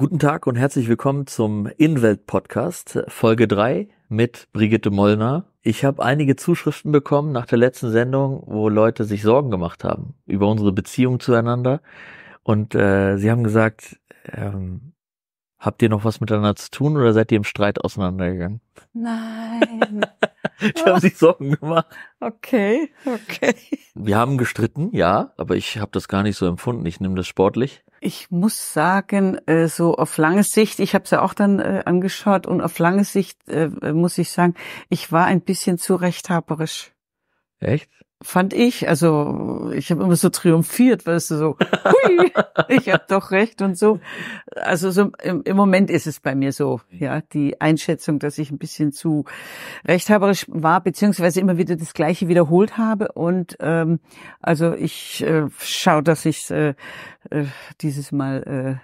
Guten Tag und herzlich willkommen zum Inwelt-Podcast, Folge 3 mit Brigitte Mollner. Ich habe einige Zuschriften bekommen nach der letzten Sendung, wo Leute sich Sorgen gemacht haben über unsere Beziehung zueinander. Und äh, sie haben gesagt, ähm, habt ihr noch was miteinander zu tun oder seid ihr im Streit auseinandergegangen? Nein. ich habe sich Sorgen gemacht. Okay, okay. Wir haben gestritten, ja, aber ich habe das gar nicht so empfunden. Ich nehme das sportlich. Ich muss sagen, äh, so auf lange Sicht, ich habe es ja auch dann äh, angeschaut und auf lange Sicht äh, muss ich sagen, ich war ein bisschen zu rechthaberisch. Echt? fand ich. Also ich habe immer so triumphiert, weißt du, so, hui, ich habe doch recht und so. Also so, im, im, Moment ist es bei mir so, mhm. ja, die Einschätzung, dass ich ein bisschen zu rechthaberisch war, beziehungsweise immer wieder das Gleiche wiederholt habe. Und ähm, also ich äh, schaue, dass ich äh, äh, dieses Mal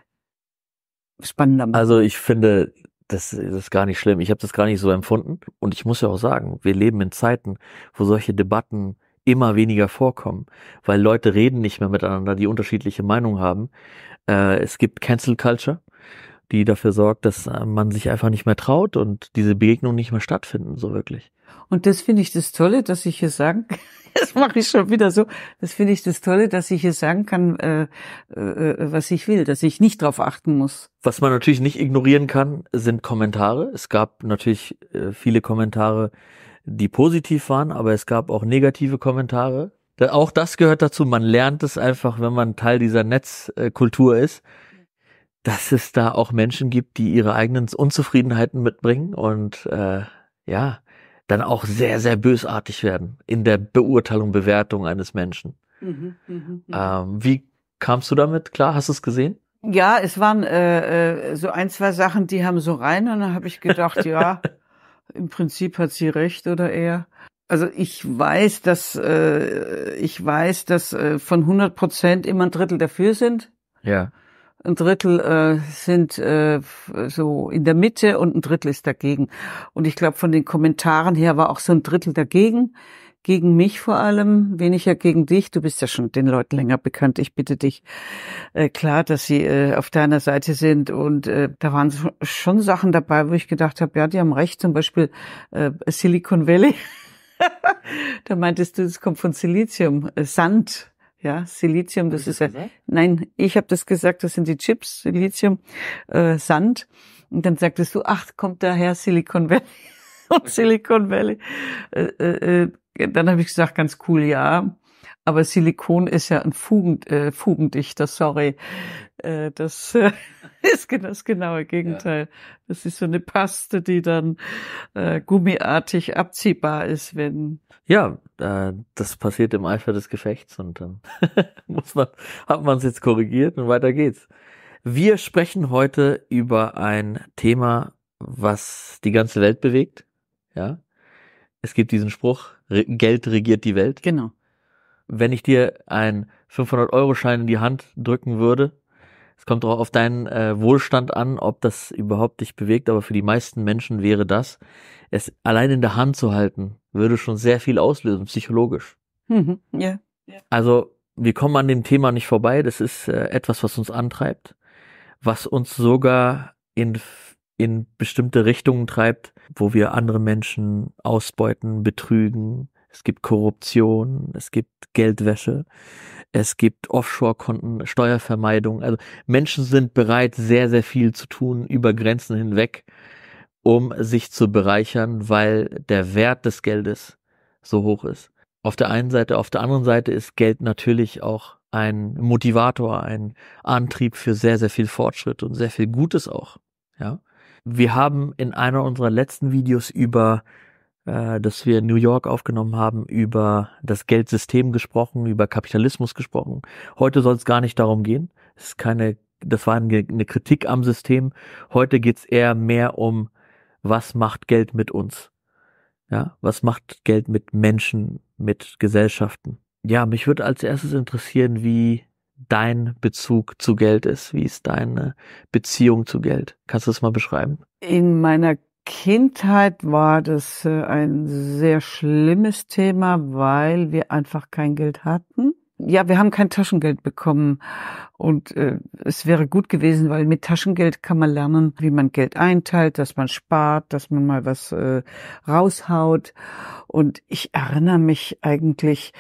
äh, spannender mache. Also ich finde, das, das ist gar nicht schlimm. Ich habe das gar nicht so empfunden. Und ich muss ja auch sagen, wir leben in Zeiten, wo solche Debatten immer weniger vorkommen, weil Leute reden nicht mehr miteinander, die unterschiedliche Meinungen haben. Äh, es gibt Cancel Culture, die dafür sorgt, dass äh, man sich einfach nicht mehr traut und diese Begegnungen nicht mehr stattfinden, so wirklich. Und das finde ich das Tolle, dass ich hier sagen, kann. das mache ich schon wieder so, das finde ich das Tolle, dass ich hier sagen kann, äh, äh, äh, was ich will, dass ich nicht drauf achten muss. Was man natürlich nicht ignorieren kann, sind Kommentare. Es gab natürlich äh, viele Kommentare, die positiv waren, aber es gab auch negative Kommentare. Auch das gehört dazu. Man lernt es einfach, wenn man Teil dieser Netzkultur ist, dass es da auch Menschen gibt, die ihre eigenen Unzufriedenheiten mitbringen und äh, ja, dann auch sehr, sehr bösartig werden in der Beurteilung, Bewertung eines Menschen. Mhm, mhm, mhm. Ähm, wie kamst du damit klar? Hast du es gesehen? Ja, es waren äh, äh, so ein, zwei Sachen, die haben so rein und dann habe ich gedacht, ja, im Prinzip hat sie recht oder er. Also ich weiß, dass äh, ich weiß, dass äh, von 100 Prozent immer ein Drittel dafür sind. Ja. Ein Drittel äh, sind äh, so in der Mitte und ein Drittel ist dagegen. Und ich glaube, von den Kommentaren her war auch so ein Drittel dagegen gegen mich vor allem, weniger gegen dich. Du bist ja schon den Leuten länger bekannt. Ich bitte dich, äh, klar, dass sie äh, auf deiner Seite sind. Und äh, da waren schon Sachen dabei, wo ich gedacht habe, ja, die haben recht. Zum Beispiel äh, Silicon Valley. da meintest du, es kommt von Silizium, äh, Sand. Ja, Silizium, das, das ist ja. Nein, ich habe das gesagt, das sind die Chips, Silizium, äh, Sand. Und dann sagtest du, ach, kommt daher Silicon Valley. und Silicon Valley. Äh, äh, äh dann habe ich gesagt, ganz cool, ja. Aber Silikon ist ja ein Fugen, äh, Fugendichter, sorry. Äh, das äh, ist genau das genaue Gegenteil. Ja. Das ist so eine Paste, die dann äh, gummiartig abziehbar ist, wenn. Ja, äh, das passiert im Eifer des Gefechts und dann muss man, hat man es jetzt korrigiert und weiter geht's. Wir sprechen heute über ein Thema, was die ganze Welt bewegt. Ja, es gibt diesen Spruch, Geld regiert die Welt. Genau. Wenn ich dir einen 500-Euro-Schein in die Hand drücken würde, es kommt auch auf deinen äh, Wohlstand an, ob das überhaupt dich bewegt, aber für die meisten Menschen wäre das, es allein in der Hand zu halten, würde schon sehr viel auslösen, psychologisch. Mhm. Ja. ja. Also wir kommen an dem Thema nicht vorbei. Das ist äh, etwas, was uns antreibt, was uns sogar in, in bestimmte Richtungen treibt, wo wir andere Menschen ausbeuten, betrügen. Es gibt Korruption, es gibt Geldwäsche, es gibt Offshore-Konten, Steuervermeidung. Also Menschen sind bereit, sehr, sehr viel zu tun über Grenzen hinweg, um sich zu bereichern, weil der Wert des Geldes so hoch ist. Auf der einen Seite, auf der anderen Seite ist Geld natürlich auch ein Motivator, ein Antrieb für sehr, sehr viel Fortschritt und sehr viel Gutes auch. Ja. Wir haben in einer unserer letzten Videos über, äh, dass wir in New York aufgenommen haben, über das Geldsystem gesprochen, über Kapitalismus gesprochen. Heute soll es gar nicht darum gehen. Es ist keine, das war eine, eine Kritik am System. Heute geht es eher mehr um, was macht Geld mit uns? Ja, was macht Geld mit Menschen, mit Gesellschaften? Ja, mich würde als erstes interessieren, wie dein Bezug zu Geld ist? Wie ist deine Beziehung zu Geld? Kannst du es mal beschreiben? In meiner Kindheit war das äh, ein sehr schlimmes Thema, weil wir einfach kein Geld hatten. Ja, wir haben kein Taschengeld bekommen und äh, es wäre gut gewesen, weil mit Taschengeld kann man lernen, wie man Geld einteilt, dass man spart, dass man mal was äh, raushaut. Und ich erinnere mich eigentlich,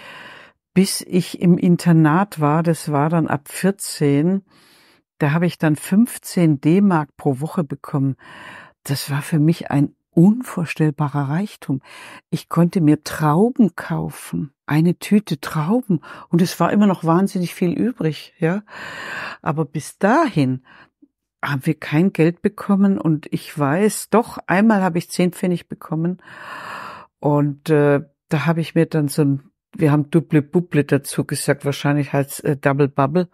bis ich im Internat war, das war dann ab 14, da habe ich dann 15 D-Mark pro Woche bekommen. Das war für mich ein unvorstellbarer Reichtum. Ich konnte mir Trauben kaufen, eine Tüte Trauben und es war immer noch wahnsinnig viel übrig, ja. Aber bis dahin haben wir kein Geld bekommen und ich weiß, doch einmal habe ich zehn Pfennig bekommen und äh, da habe ich mir dann so ein wir haben Double Bubble dazu gesagt, wahrscheinlich heißt äh, Double Bubble.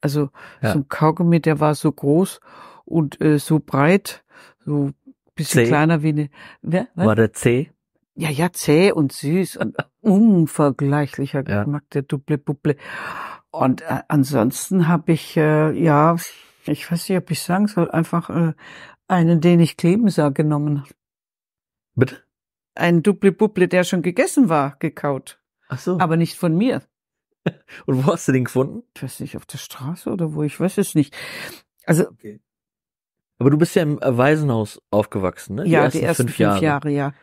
Also ja. so ein Kaugummi, der war so groß und äh, so breit, so bisschen C. kleiner wie eine. Wer, ne, was? War der zäh? Ja, ja, zäh und süß und unvergleichlicher ja. Geschmack der Double Bubble. Und äh, ansonsten habe ich, äh, ja, ich weiß nicht, ob ich sagen soll, einfach äh, einen, den ich kleben sah, genommen. Bitte? Ein Double Bubble, der schon gegessen war, gekaut. Ach so. Aber nicht von mir. Und wo hast du den gefunden? Ich weiß nicht, auf der Straße oder wo, ich weiß es nicht. Also. Okay. Aber du bist ja im Waisenhaus aufgewachsen, ne? Die ja, ersten die ersten fünf, Jahre. Fünf Jahre ja.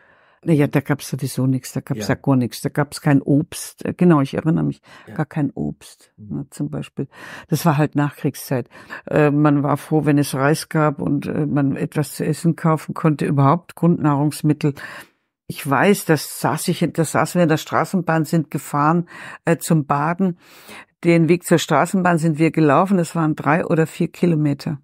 Naja, da gab es sowieso nichts, da gab es ja. ja. gar nichts, da gab es kein Obst. Äh, genau, ich erinnere mich, ja. gar kein Obst mhm. ne, zum Beispiel. Das war halt Nachkriegszeit. Äh, man war froh, wenn es Reis gab und äh, man etwas zu essen kaufen konnte, überhaupt Grundnahrungsmittel ich weiß, das saß ich, das saßen wir in der Straßenbahn, sind gefahren äh, zum Baden. Den Weg zur Straßenbahn sind wir gelaufen. Das waren drei oder vier Kilometer.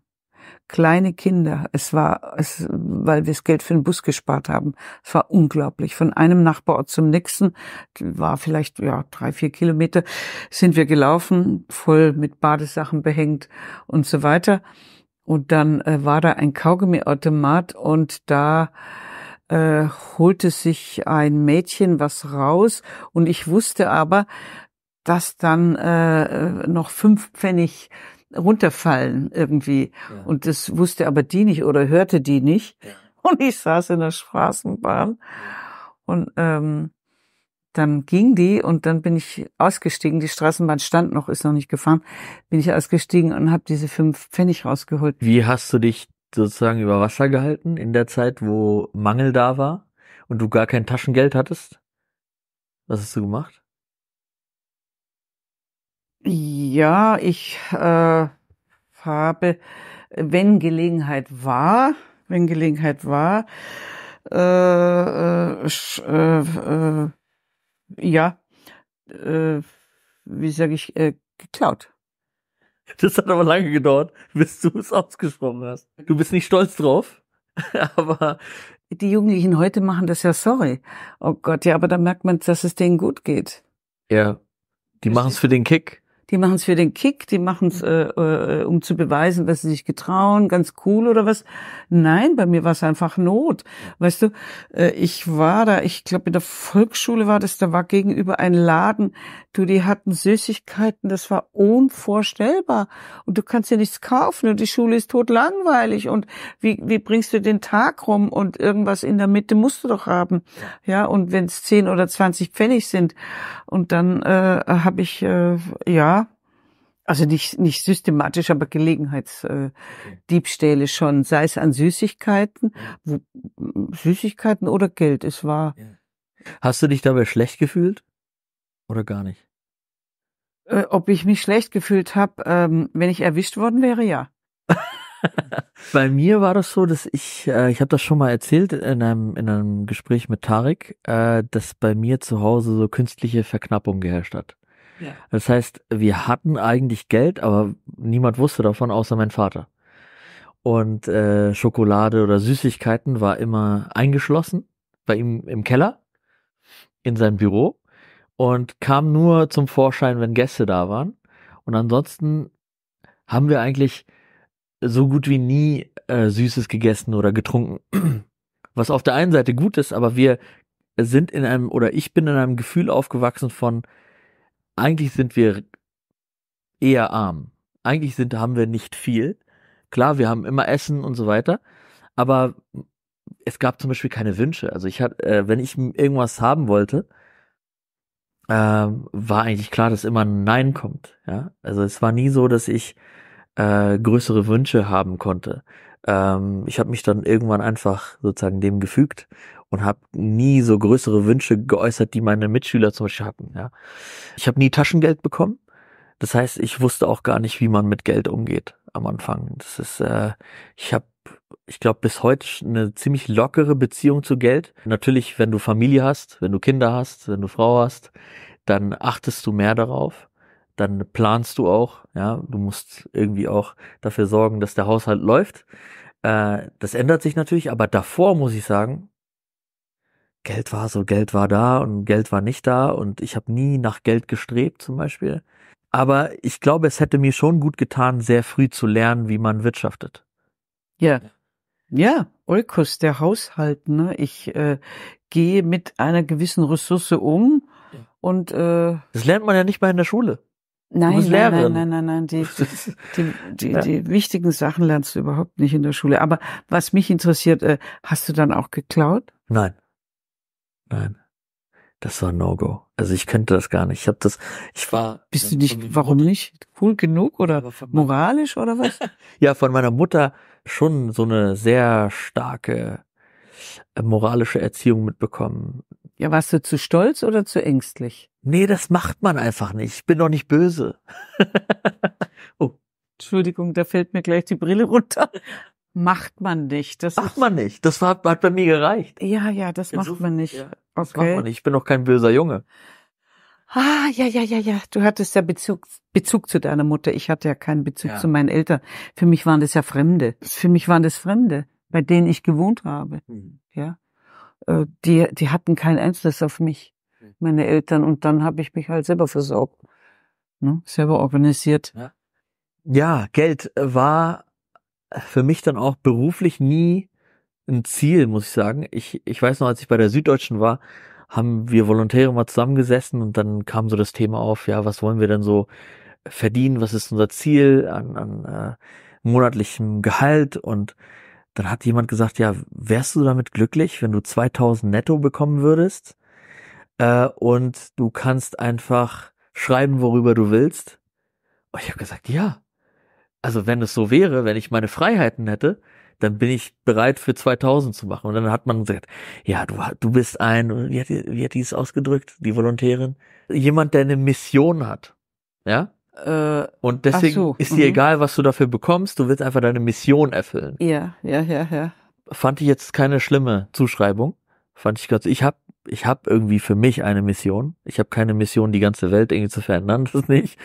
Kleine Kinder. Es war, es, weil wir das Geld für den Bus gespart haben. Es war unglaublich. Von einem Nachbarort zum nächsten war vielleicht ja drei, vier Kilometer. Sind wir gelaufen, voll mit Badesachen behängt und so weiter. Und dann äh, war da ein Kaugummiautomat und da äh, holte sich ein Mädchen was raus und ich wusste aber, dass dann äh, noch fünf Pfennig runterfallen irgendwie. Ja. Und das wusste aber die nicht oder hörte die nicht. Ja. Und ich saß in der Straßenbahn und ähm, dann ging die und dann bin ich ausgestiegen. Die Straßenbahn stand noch, ist noch nicht gefahren. Bin ich ausgestiegen und habe diese fünf Pfennig rausgeholt. Wie hast du dich sozusagen über Wasser gehalten in der Zeit, wo Mangel da war und du gar kein Taschengeld hattest? Was hast du gemacht? Ja, ich äh, habe, wenn Gelegenheit war, wenn Gelegenheit war, äh, äh, äh, äh, ja, äh, wie sage ich, äh, geklaut. Das hat aber lange gedauert, bis du es ausgesprochen hast. Du bist nicht stolz drauf, aber. Die Jugendlichen heute machen das ja, sorry. Oh Gott, ja, aber da merkt man, dass es denen gut geht. Ja. Die machen es für den Kick. Die machen es für den Kick, die machen es, mhm. äh, äh, um zu beweisen, dass sie sich getrauen, ganz cool oder was. Nein, bei mir war es einfach Not. Weißt du, äh, ich war da, ich glaube in der Volksschule war das, da war gegenüber ein Laden, du, die hatten Süßigkeiten, das war unvorstellbar. Und du kannst dir nichts kaufen und die Schule ist tot langweilig und wie, wie bringst du den Tag rum und irgendwas in der Mitte musst du doch haben. Ja, und wenn es zehn oder zwanzig Pfennig sind und dann äh, habe ich, äh, ja, also nicht, nicht systematisch, aber Gelegenheitsdiebstähle äh, schon, sei es an Süßigkeiten, wo, Süßigkeiten oder Geld, es war. Hast du dich dabei schlecht gefühlt oder gar nicht? Äh, ob ich mich schlecht gefühlt habe, ähm, wenn ich erwischt worden wäre, ja. Bei mir war das so, dass ich, äh, ich habe das schon mal erzählt in einem, in einem Gespräch mit Tarek, äh, dass bei mir zu Hause so künstliche Verknappung geherrscht hat. Ja. Das heißt, wir hatten eigentlich Geld, aber niemand wusste davon, außer mein Vater. Und äh, Schokolade oder Süßigkeiten war immer eingeschlossen bei ihm im Keller, in seinem Büro und kam nur zum Vorschein, wenn Gäste da waren. Und ansonsten haben wir eigentlich so gut wie nie äh, Süßes gegessen oder getrunken. Was auf der einen Seite gut ist, aber wir sind in einem, oder ich bin in einem Gefühl aufgewachsen von, eigentlich sind wir eher arm. Eigentlich sind, haben wir nicht viel. Klar, wir haben immer Essen und so weiter, aber es gab zum Beispiel keine Wünsche. Also ich hatte, äh, wenn ich irgendwas haben wollte, äh, war eigentlich klar, dass immer ein Nein kommt. Ja, also es war nie so, dass ich äh, größere Wünsche haben konnte. Ähm, ich habe mich dann irgendwann einfach sozusagen dem gefügt und habe nie so größere Wünsche geäußert, die meine Mitschüler zum Beispiel hatten. Ja. Ich habe nie Taschengeld bekommen. Das heißt, ich wusste auch gar nicht, wie man mit Geld umgeht am Anfang. Das ist, äh, ich habe, ich glaube, bis heute eine ziemlich lockere Beziehung zu Geld. Natürlich, wenn du Familie hast, wenn du Kinder hast, wenn du Frau hast, dann achtest du mehr darauf dann planst du auch, ja, du musst irgendwie auch dafür sorgen, dass der Haushalt läuft. Äh, das ändert sich natürlich, aber davor muss ich sagen, Geld war so, Geld war da und Geld war nicht da und ich habe nie nach Geld gestrebt zum Beispiel. Aber ich glaube, es hätte mir schon gut getan, sehr früh zu lernen, wie man wirtschaftet. Ja. Ja, Ulkus, der Haushalt, ne? Ich äh, gehe mit einer gewissen Ressource um und äh, Das lernt man ja nicht mal in der Schule. Nein, nein, nein, nein, nein, nein, die, die, die, ja. die, wichtigen Sachen lernst du überhaupt nicht in der Schule. Aber was mich interessiert, äh, hast du dann auch geklaut? Nein. Nein. Das war No-Go. Also ich könnte das gar nicht. Ich habe das, ich war. Bist du nicht, warum nicht? Cool genug oder moralisch oder was? ja, von meiner Mutter schon so eine sehr starke äh, moralische Erziehung mitbekommen. Ja, warst du zu stolz oder zu ängstlich? Nee, das macht man einfach nicht. Ich bin doch nicht böse. oh. Entschuldigung, da fällt mir gleich die Brille runter. Macht man nicht. Das macht ist, man nicht. Das hat, hat bei mir gereicht. Ja, ja, das Insofern, macht man nicht. Ja, okay. Das macht man nicht. Ich bin doch kein böser Junge. Ah, ja, ja, ja, ja. Du hattest ja Bezug, Bezug zu deiner Mutter. Ich hatte ja keinen Bezug ja. zu meinen Eltern. Für mich waren das ja Fremde. Für mich waren das Fremde, bei denen ich gewohnt habe. Mhm. Ja. Äh, die, die hatten kein Einfluss auf mich, hm. meine Eltern. Und dann habe ich mich halt selber versorgt, ne? selber organisiert. Ja. ja, Geld war für mich dann auch beruflich nie ein Ziel, muss ich sagen. Ich, ich weiß noch, als ich bei der Süddeutschen war, haben wir Volontäre mal zusammengesessen und dann kam so das Thema auf, ja, was wollen wir denn so verdienen, was ist unser Ziel an, an äh, monatlichem Gehalt und dann hat jemand gesagt, ja, wärst du damit glücklich, wenn du 2000 netto bekommen würdest äh, und du kannst einfach schreiben, worüber du willst? Und ich habe gesagt, ja. Also wenn es so wäre, wenn ich meine Freiheiten hätte, dann bin ich bereit für 2000 zu machen. Und dann hat man gesagt, ja, du, du bist ein, wie hat, die, wie hat die es ausgedrückt, die Volontärin? Jemand, der eine Mission hat. Ja? Äh, und deswegen so. ist mhm. dir mhm. egal, was du dafür bekommst, du willst einfach deine Mission erfüllen. Ja, ja, ja, ja. Fand ich jetzt keine schlimme Zuschreibung. Fand ich ganz, ich habe ich hab irgendwie für mich eine Mission. Ich habe keine Mission, die ganze Welt irgendwie zu verändern, das nicht.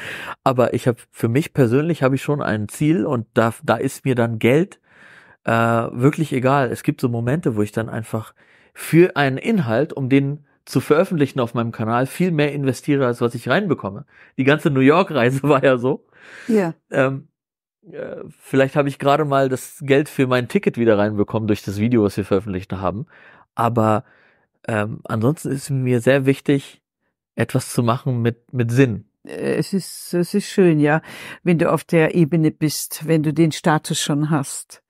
Aber ich habe für mich persönlich habe ich schon ein Ziel und da, da ist mir dann Geld äh, wirklich egal. Es gibt so Momente, wo ich dann einfach für einen Inhalt, um den zu veröffentlichen auf meinem Kanal viel mehr investiere, als was ich reinbekomme. Die ganze New York-Reise war ja so. Ja. Ähm, äh, vielleicht habe ich gerade mal das Geld für mein Ticket wieder reinbekommen durch das Video, was wir veröffentlicht haben. Aber ähm, ansonsten ist mir sehr wichtig, etwas zu machen mit, mit Sinn. Äh, es ist, es ist schön, ja, wenn du auf der Ebene bist, wenn du den Status schon hast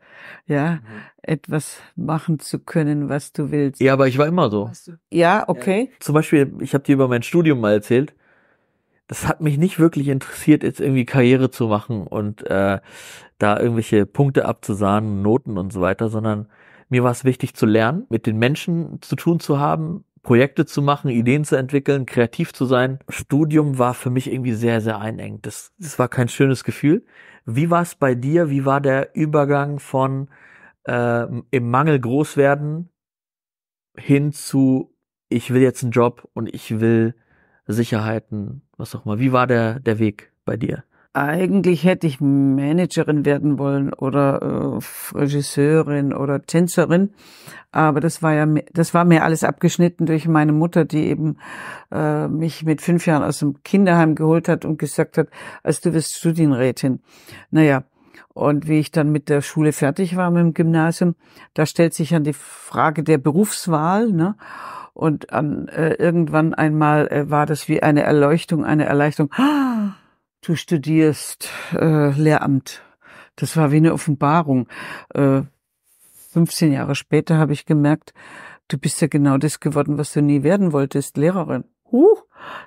ja, mhm. etwas machen zu können, was du willst. Ja, aber ich war immer so. Ja, okay. Zum Beispiel, ich habe dir über mein Studium mal erzählt. Das hat mich nicht wirklich interessiert, jetzt irgendwie Karriere zu machen und äh, da irgendwelche Punkte abzusahnen, Noten und so weiter, sondern mir war es wichtig zu lernen, mit den Menschen zu tun zu haben, Projekte zu machen, Ideen zu entwickeln, kreativ zu sein. Studium war für mich irgendwie sehr, sehr einengt. Das, das war kein schönes Gefühl. Wie war es bei dir? Wie war der Übergang von äh, im Mangel groß werden hin zu ich will jetzt einen Job und ich will Sicherheiten, was auch immer. Wie war der, der Weg bei dir? eigentlich hätte ich Managerin werden wollen oder äh, Regisseurin oder Tänzerin, aber das war ja das war mir alles abgeschnitten durch meine Mutter, die eben äh, mich mit fünf Jahren aus dem Kinderheim geholt hat und gesagt hat, als du wirst Studienrätin. Naja, und wie ich dann mit der Schule fertig war mit dem Gymnasium, da stellt sich dann die Frage der Berufswahl, ne? Und an, äh, irgendwann einmal äh, war das wie eine Erleuchtung, eine Erleichterung. Ah! du studierst äh, Lehramt. Das war wie eine Offenbarung. Äh, 15 Jahre später habe ich gemerkt, du bist ja genau das geworden, was du nie werden wolltest, Lehrerin. Huh.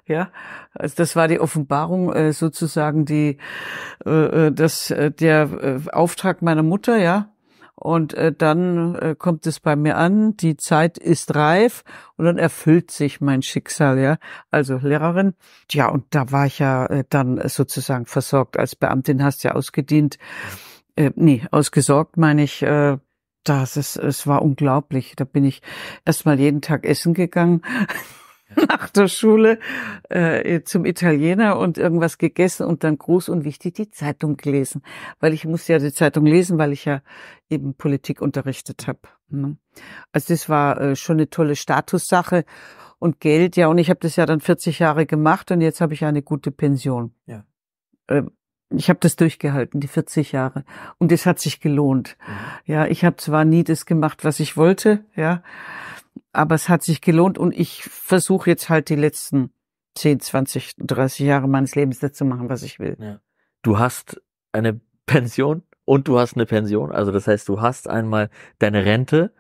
Ja, also das war die Offenbarung äh, sozusagen, die äh, äh das äh, der äh, Auftrag meiner Mutter, ja, und äh, dann äh, kommt es bei mir an, die Zeit ist reif und dann erfüllt sich mein Schicksal, ja. Also Lehrerin. Ja, und da war ich ja äh, dann sozusagen versorgt. Als Beamtin hast ja ausgedient, äh, nee, ausgesorgt meine ich. Äh, das ist, es war unglaublich. Da bin ich erstmal jeden Tag essen gegangen der Schule äh, zum Italiener und irgendwas gegessen und dann groß und wichtig die Zeitung gelesen, weil ich musste ja die Zeitung lesen, weil ich ja eben Politik unterrichtet habe. Ne? Also das war äh, schon eine tolle Statussache und Geld, ja, und ich habe das ja dann 40 Jahre gemacht und jetzt habe ich eine gute Pension. Ja. Ähm, ich habe das durchgehalten, die 40 Jahre. Und es hat sich gelohnt. Mhm. Ja, ich habe zwar nie das gemacht, was ich wollte, ja, aber es hat sich gelohnt und ich versuche jetzt halt die letzten 10, 20, 30 Jahre meines Lebens das zu machen, was ich will. Ja. Du hast eine Pension und du hast eine Pension. Also das heißt, du hast einmal deine Rente,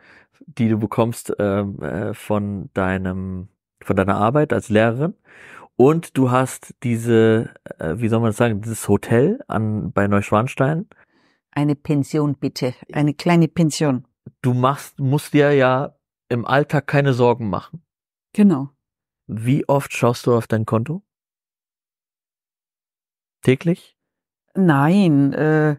die du bekommst ähm, äh, von deinem, von deiner Arbeit als Lehrerin. Und du hast diese, äh, wie soll man das sagen, dieses Hotel an, bei Neuschwanstein. Eine Pension bitte, eine kleine Pension. Du machst, musst dir ja im Alltag keine Sorgen machen. Genau. Wie oft schaust du auf dein Konto? Täglich? Nein, äh,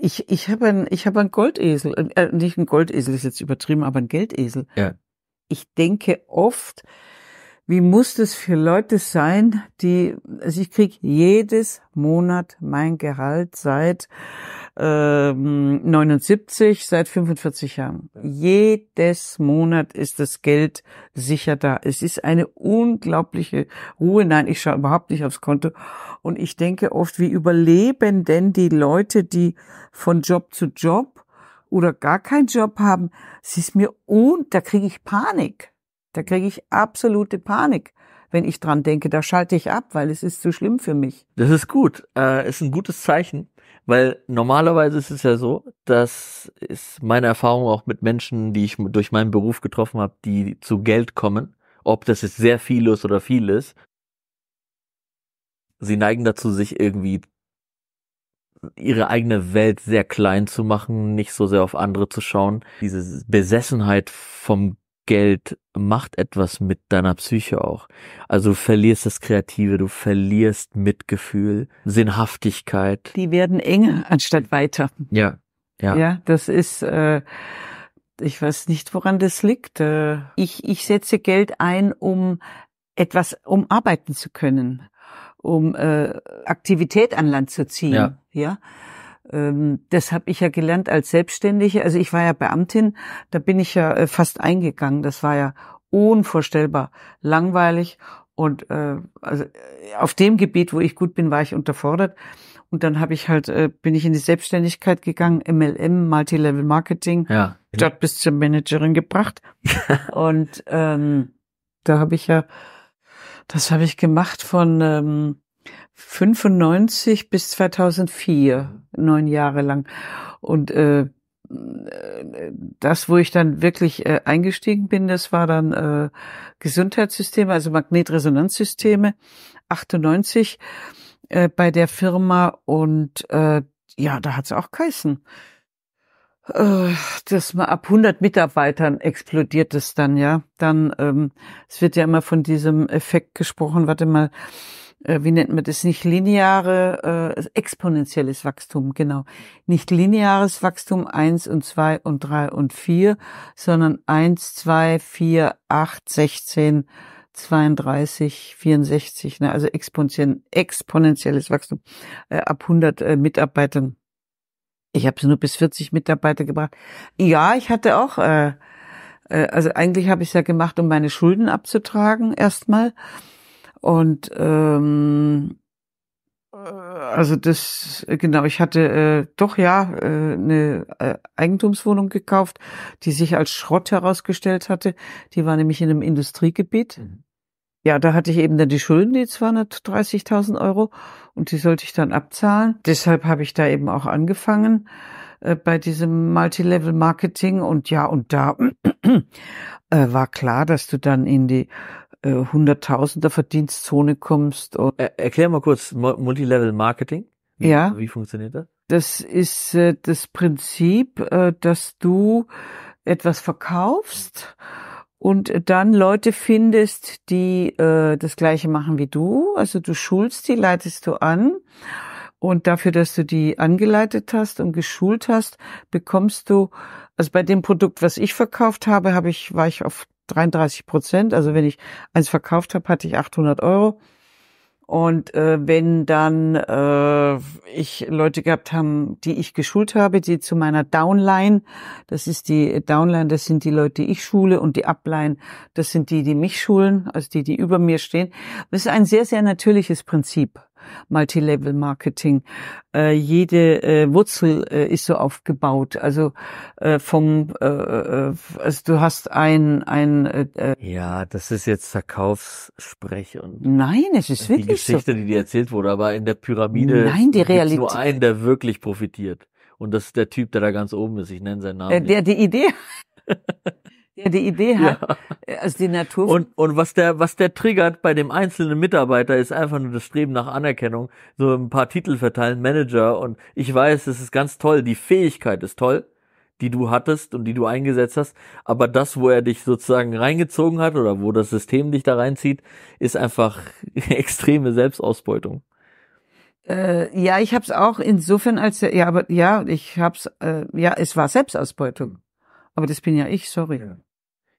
ich, ich habe einen hab ein Goldesel, äh, nicht ein Goldesel ist jetzt übertrieben, aber ein Geldesel. Ja. Ich denke oft, wie muss das für Leute sein, die, also ich krieg jedes Monat mein Gehalt seit ähm, 79, seit 45 Jahren. Jedes Monat ist das Geld sicher da. Es ist eine unglaubliche Ruhe. Nein, ich schaue überhaupt nicht aufs Konto. Und ich denke oft, wie überleben denn die Leute, die von Job zu Job oder gar keinen Job haben? Es ist mir und da kriege ich Panik. Da kriege ich absolute Panik, wenn ich dran denke. Da schalte ich ab, weil es ist zu schlimm für mich. Das ist gut. Äh, ist ein gutes Zeichen, weil normalerweise ist es ja so, das ist meine Erfahrung auch mit Menschen, die ich durch meinen Beruf getroffen habe, die zu Geld kommen, ob das jetzt sehr viel ist oder viel ist. Sie neigen dazu, sich irgendwie ihre eigene Welt sehr klein zu machen, nicht so sehr auf andere zu schauen. Diese Besessenheit vom Geld macht etwas mit deiner Psyche auch. Also du verlierst das Kreative, du verlierst Mitgefühl, Sinnhaftigkeit. Die werden enger anstatt weiter. Ja, ja. Ja, das ist, äh, ich weiß nicht, woran das liegt. Äh, ich, ich setze Geld ein, um etwas, um arbeiten zu können, um äh, Aktivität an Land zu ziehen. Ja. ja? Ähm, das habe ich ja gelernt als Selbstständige. Also ich war ja Beamtin, da bin ich ja äh, fast eingegangen. Das war ja unvorstellbar langweilig und äh, also äh, auf dem Gebiet, wo ich gut bin, war ich unterfordert. Und dann habe ich halt äh, bin ich in die Selbstständigkeit gegangen, MLM, Multi-Level Marketing, ja. dort bis zur Managerin gebracht. und ähm, da habe ich ja, das habe ich gemacht von ähm, 95 bis 2004, neun Jahre lang. Und äh, das, wo ich dann wirklich äh, eingestiegen bin, das war dann äh, Gesundheitssysteme, also Magnetresonanzsysteme, 98 äh, bei der Firma und äh, ja, da hat es auch geheißen, äh, dass man ab 100 Mitarbeitern explodiert es dann, ja. Dann, ähm, es wird ja immer von diesem Effekt gesprochen, warte mal, äh, wie nennt man das, nicht lineare, äh, exponentielles Wachstum, genau. Nicht lineares Wachstum eins und zwei und drei und vier, sondern eins, zwei, vier, acht, sechzehn, 32, 64, ne, also exponentien, exponentielles Wachstum äh, ab 100 äh, Mitarbeitern. Ich habe nur bis 40 Mitarbeiter gebracht. Ja, ich hatte auch, äh, äh, also eigentlich habe ich es ja gemacht, um meine Schulden abzutragen erstmal. Und ähm, äh, also das, äh, genau, ich hatte äh, doch ja äh, eine äh, Eigentumswohnung gekauft, die sich als Schrott herausgestellt hatte. Die war nämlich in einem Industriegebiet. Mhm. Ja, da hatte ich eben dann die Schulden, die 230.000 Euro, und die sollte ich dann abzahlen. Deshalb habe ich da eben auch angefangen äh, bei diesem Multilevel-Marketing. Und ja, und da äh, war klar, dass du dann in die äh, Hunderttausender Verdienstzone kommst. Er, äh, erklär mal kurz Multilevel Marketing. Wie, ja. Wie funktioniert das? Das ist äh, das Prinzip, äh, dass du etwas verkaufst und dann Leute findest, die äh, das Gleiche machen wie du. Also du schulst die, leitest du an. Und dafür, dass du die angeleitet hast und geschult hast, bekommst du, also bei dem Produkt, was ich verkauft habe, habe ich, war ich auf 33 Prozent. Also wenn ich eins verkauft habe, hatte ich 800 Euro. Und äh, wenn dann äh, ich Leute gehabt haben, die ich geschult habe, die zu meiner Downline, das ist die Downline, das sind die Leute, die ich schule und die Upline, das sind die, die mich schulen, also die, die über mir stehen. Das ist ein sehr, sehr natürliches Prinzip. Multilevel-Marketing. Äh, jede äh, Wurzel äh, ist so aufgebaut. Also äh, vom, äh, äh also du hast ein, ein. Äh, äh, ja, das ist jetzt Verkaufssprech und. Nein, es ist wirklich die Geschichte, so. die dir erzählt wurde, aber in der Pyramide. Nein, die Realität. Nur einen, der wirklich profitiert. Und das ist der Typ, der da ganz oben ist. Ich nenne seinen Namen. Äh, der nicht. die Idee. der die Idee hat, ja. Äh, also die Natur. Und, und was der, was der triggert bei dem einzelnen Mitarbeiter ist einfach nur das Streben nach Anerkennung. So ein paar Titel verteilen, Manager und ich weiß, es ist ganz toll, die Fähigkeit ist toll, die du hattest und die du eingesetzt hast, aber das, wo er dich sozusagen reingezogen hat oder wo das System dich da reinzieht, ist einfach extreme Selbstausbeutung. Äh, ja, ich hab's auch insofern als ja, aber ja, ich hab's äh, ja, es war Selbstausbeutung. Aber das bin ja ich, sorry. Ja.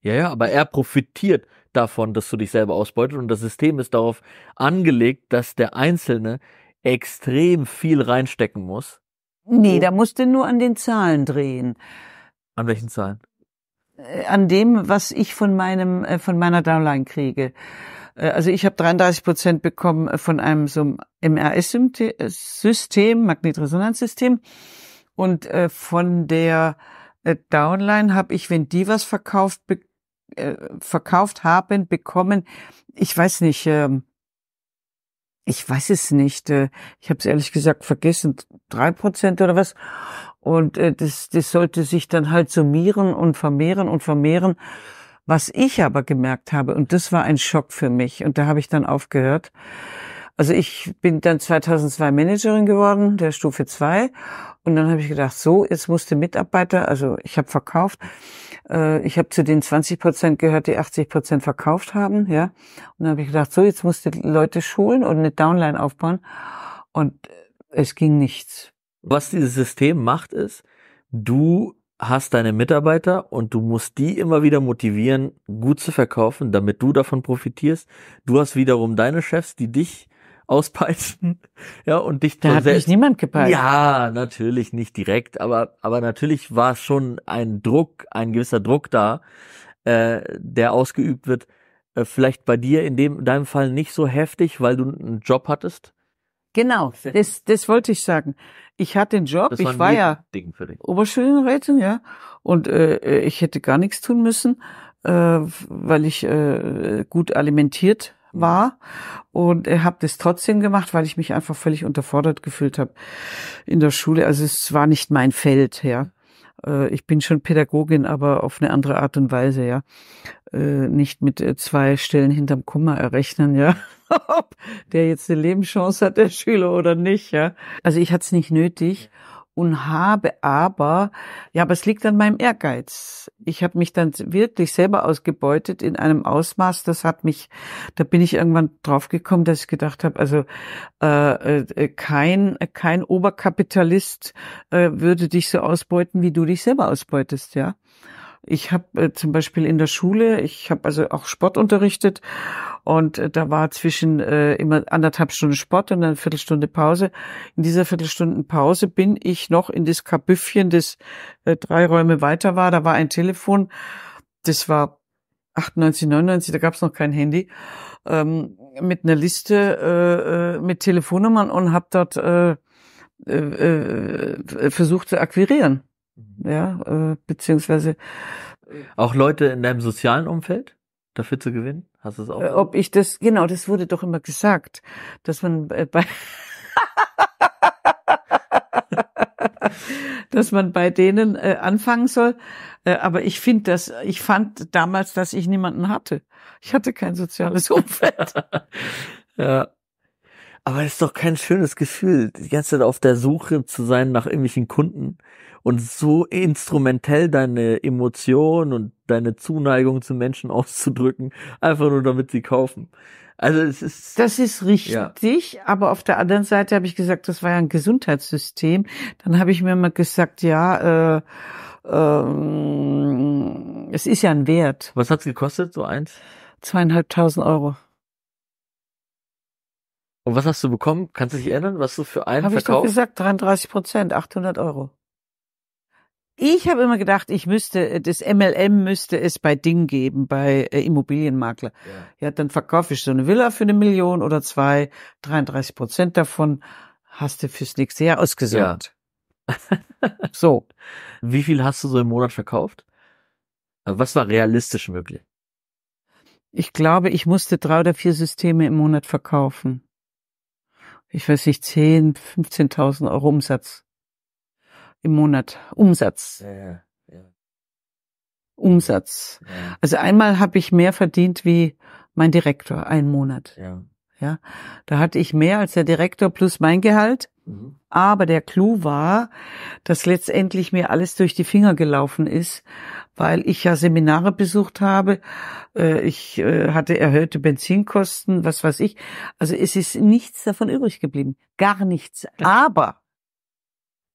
Ja, ja, aber er profitiert davon, dass du dich selber ausbeutest und das System ist darauf angelegt, dass der Einzelne extrem viel reinstecken muss. Nee, da musst du nur an den Zahlen drehen. An welchen Zahlen? Äh, an dem, was ich von meinem, äh, von meiner Downline kriege. Äh, also ich habe 33 Prozent bekommen von einem so MRS-System, Magnetresonanzsystem. Und von der Downline habe ich, wenn die was verkauft, äh, verkauft haben, bekommen. Ich weiß nicht, äh, ich weiß es nicht. Äh, ich habe es ehrlich gesagt vergessen, drei Prozent oder was. Und äh, das, das sollte sich dann halt summieren und vermehren und vermehren. Was ich aber gemerkt habe, und das war ein Schock für mich, und da habe ich dann aufgehört. Also ich bin dann 2002 Managerin geworden, der Stufe 2. Und dann habe ich gedacht, so, jetzt musste Mitarbeiter, also ich habe verkauft, äh, ich habe zu den 20 Prozent gehört, die 80 Prozent verkauft haben, ja. Und dann habe ich gedacht, so, jetzt musst du Leute schulen und eine Downline aufbauen. Und es ging nichts. Was dieses System macht, ist, du hast deine Mitarbeiter und du musst die immer wieder motivieren, gut zu verkaufen, damit du davon profitierst. Du hast wiederum deine Chefs, die dich auspeitschen, ja, und dich da hat sich niemand gepeitscht. Ja, natürlich nicht direkt, aber aber natürlich war schon ein Druck, ein gewisser Druck da, äh, der ausgeübt wird. Äh, vielleicht bei dir in dem deinem Fall nicht so heftig, weil du einen Job hattest. Genau, das, das wollte ich sagen. Ich hatte einen Job, war ich war ja Oberschulrätin, ja, und äh, äh, ich hätte gar nichts tun müssen, äh, weil ich äh, gut alimentiert Mhm. war und er hat es trotzdem gemacht, weil ich mich einfach völlig unterfordert gefühlt habe in der Schule. Also es war nicht mein Feld, ja. Äh, ich bin schon Pädagogin, aber auf eine andere Art und Weise, ja. Äh, nicht mit äh, zwei Stellen hinterm Kummer errechnen, ja. Ob der jetzt eine Lebenschance hat, der Schüler oder nicht, ja. Also ich hatte es nicht nötig und habe aber, ja, aber es liegt an meinem Ehrgeiz. Ich habe mich dann wirklich selber ausgebeutet in einem Ausmaß, das hat mich, da bin ich irgendwann draufgekommen, dass ich gedacht habe, also äh, äh kein kein Oberkapitalist äh, würde dich so ausbeuten, wie du dich selber ausbeutest, ja. Ich habe äh, zum Beispiel in der Schule, ich habe also auch Sport unterrichtet und äh, da war zwischen äh, immer anderthalb Stunden Sport und eine Viertelstunde Pause. In dieser Viertelstunden Pause bin ich noch in das Kabüffchen, das äh, drei Räume weiter war. Da war ein Telefon, das war 98, 99, da gab es noch kein Handy, ähm, mit einer Liste äh, äh mit Telefonnummern und habe dort äh, äh, äh, versucht zu akquirieren. Ja, äh, beziehungsweise. Äh, auch Leute in deinem sozialen Umfeld dafür zu gewinnen? Hast du es auch? Äh, ob ich das, genau, das wurde doch immer gesagt, dass man äh, bei, dass man bei denen äh, anfangen soll. Äh, aber ich finde das, ich fand damals, dass ich niemanden hatte. Ich hatte kein soziales Umfeld. ja. Aber es ist doch kein schönes Gefühl, die ganze Zeit auf der Suche zu sein nach irgendwelchen Kunden und so instrumentell deine Emotionen und deine Zuneigung zu Menschen auszudrücken, einfach nur damit sie kaufen. Also es ist das ist richtig, ja. aber auf der anderen Seite habe ich gesagt, das war ja ein Gesundheitssystem. Dann habe ich mir mal gesagt, ja, äh, ähm, es ist ja ein Wert. Was hat's gekostet, so eins? Zweieinhalbtausend Euro. Und was hast du bekommen? Kannst du dich erinnern, was du für einen Hab verkaufst? Habe ich doch gesagt, 33 Prozent, 800 Euro. Ich habe immer gedacht, ich müsste, äh, das MLM müsste es bei Ding geben, bei äh, Immobilienmakler. Ja. ja, dann verkaufe ich so eine Villa für eine Million oder zwei, 33 Prozent davon hast du fürs nächste Jahr ausgesorgt. Ja. so. Wie viel hast du so im Monat verkauft? Äh, was war realistisch möglich? Ich glaube, ich musste drei oder vier Systeme im Monat verkaufen. Ich weiß nicht, 10, 15.000 Euro Umsatz im Monat Umsatz. Ja, ja, ja. Umsatz. Also einmal habe ich mehr verdient wie mein Direktor, einen Monat. Ja. ja. Da hatte ich mehr als der Direktor plus mein Gehalt. Mhm. Aber der Clou war, dass letztendlich mir alles durch die Finger gelaufen ist, weil ich ja Seminare besucht habe, äh, ich äh, hatte erhöhte Benzinkosten, was weiß ich. Also es ist nichts davon übrig geblieben. Gar nichts. Aber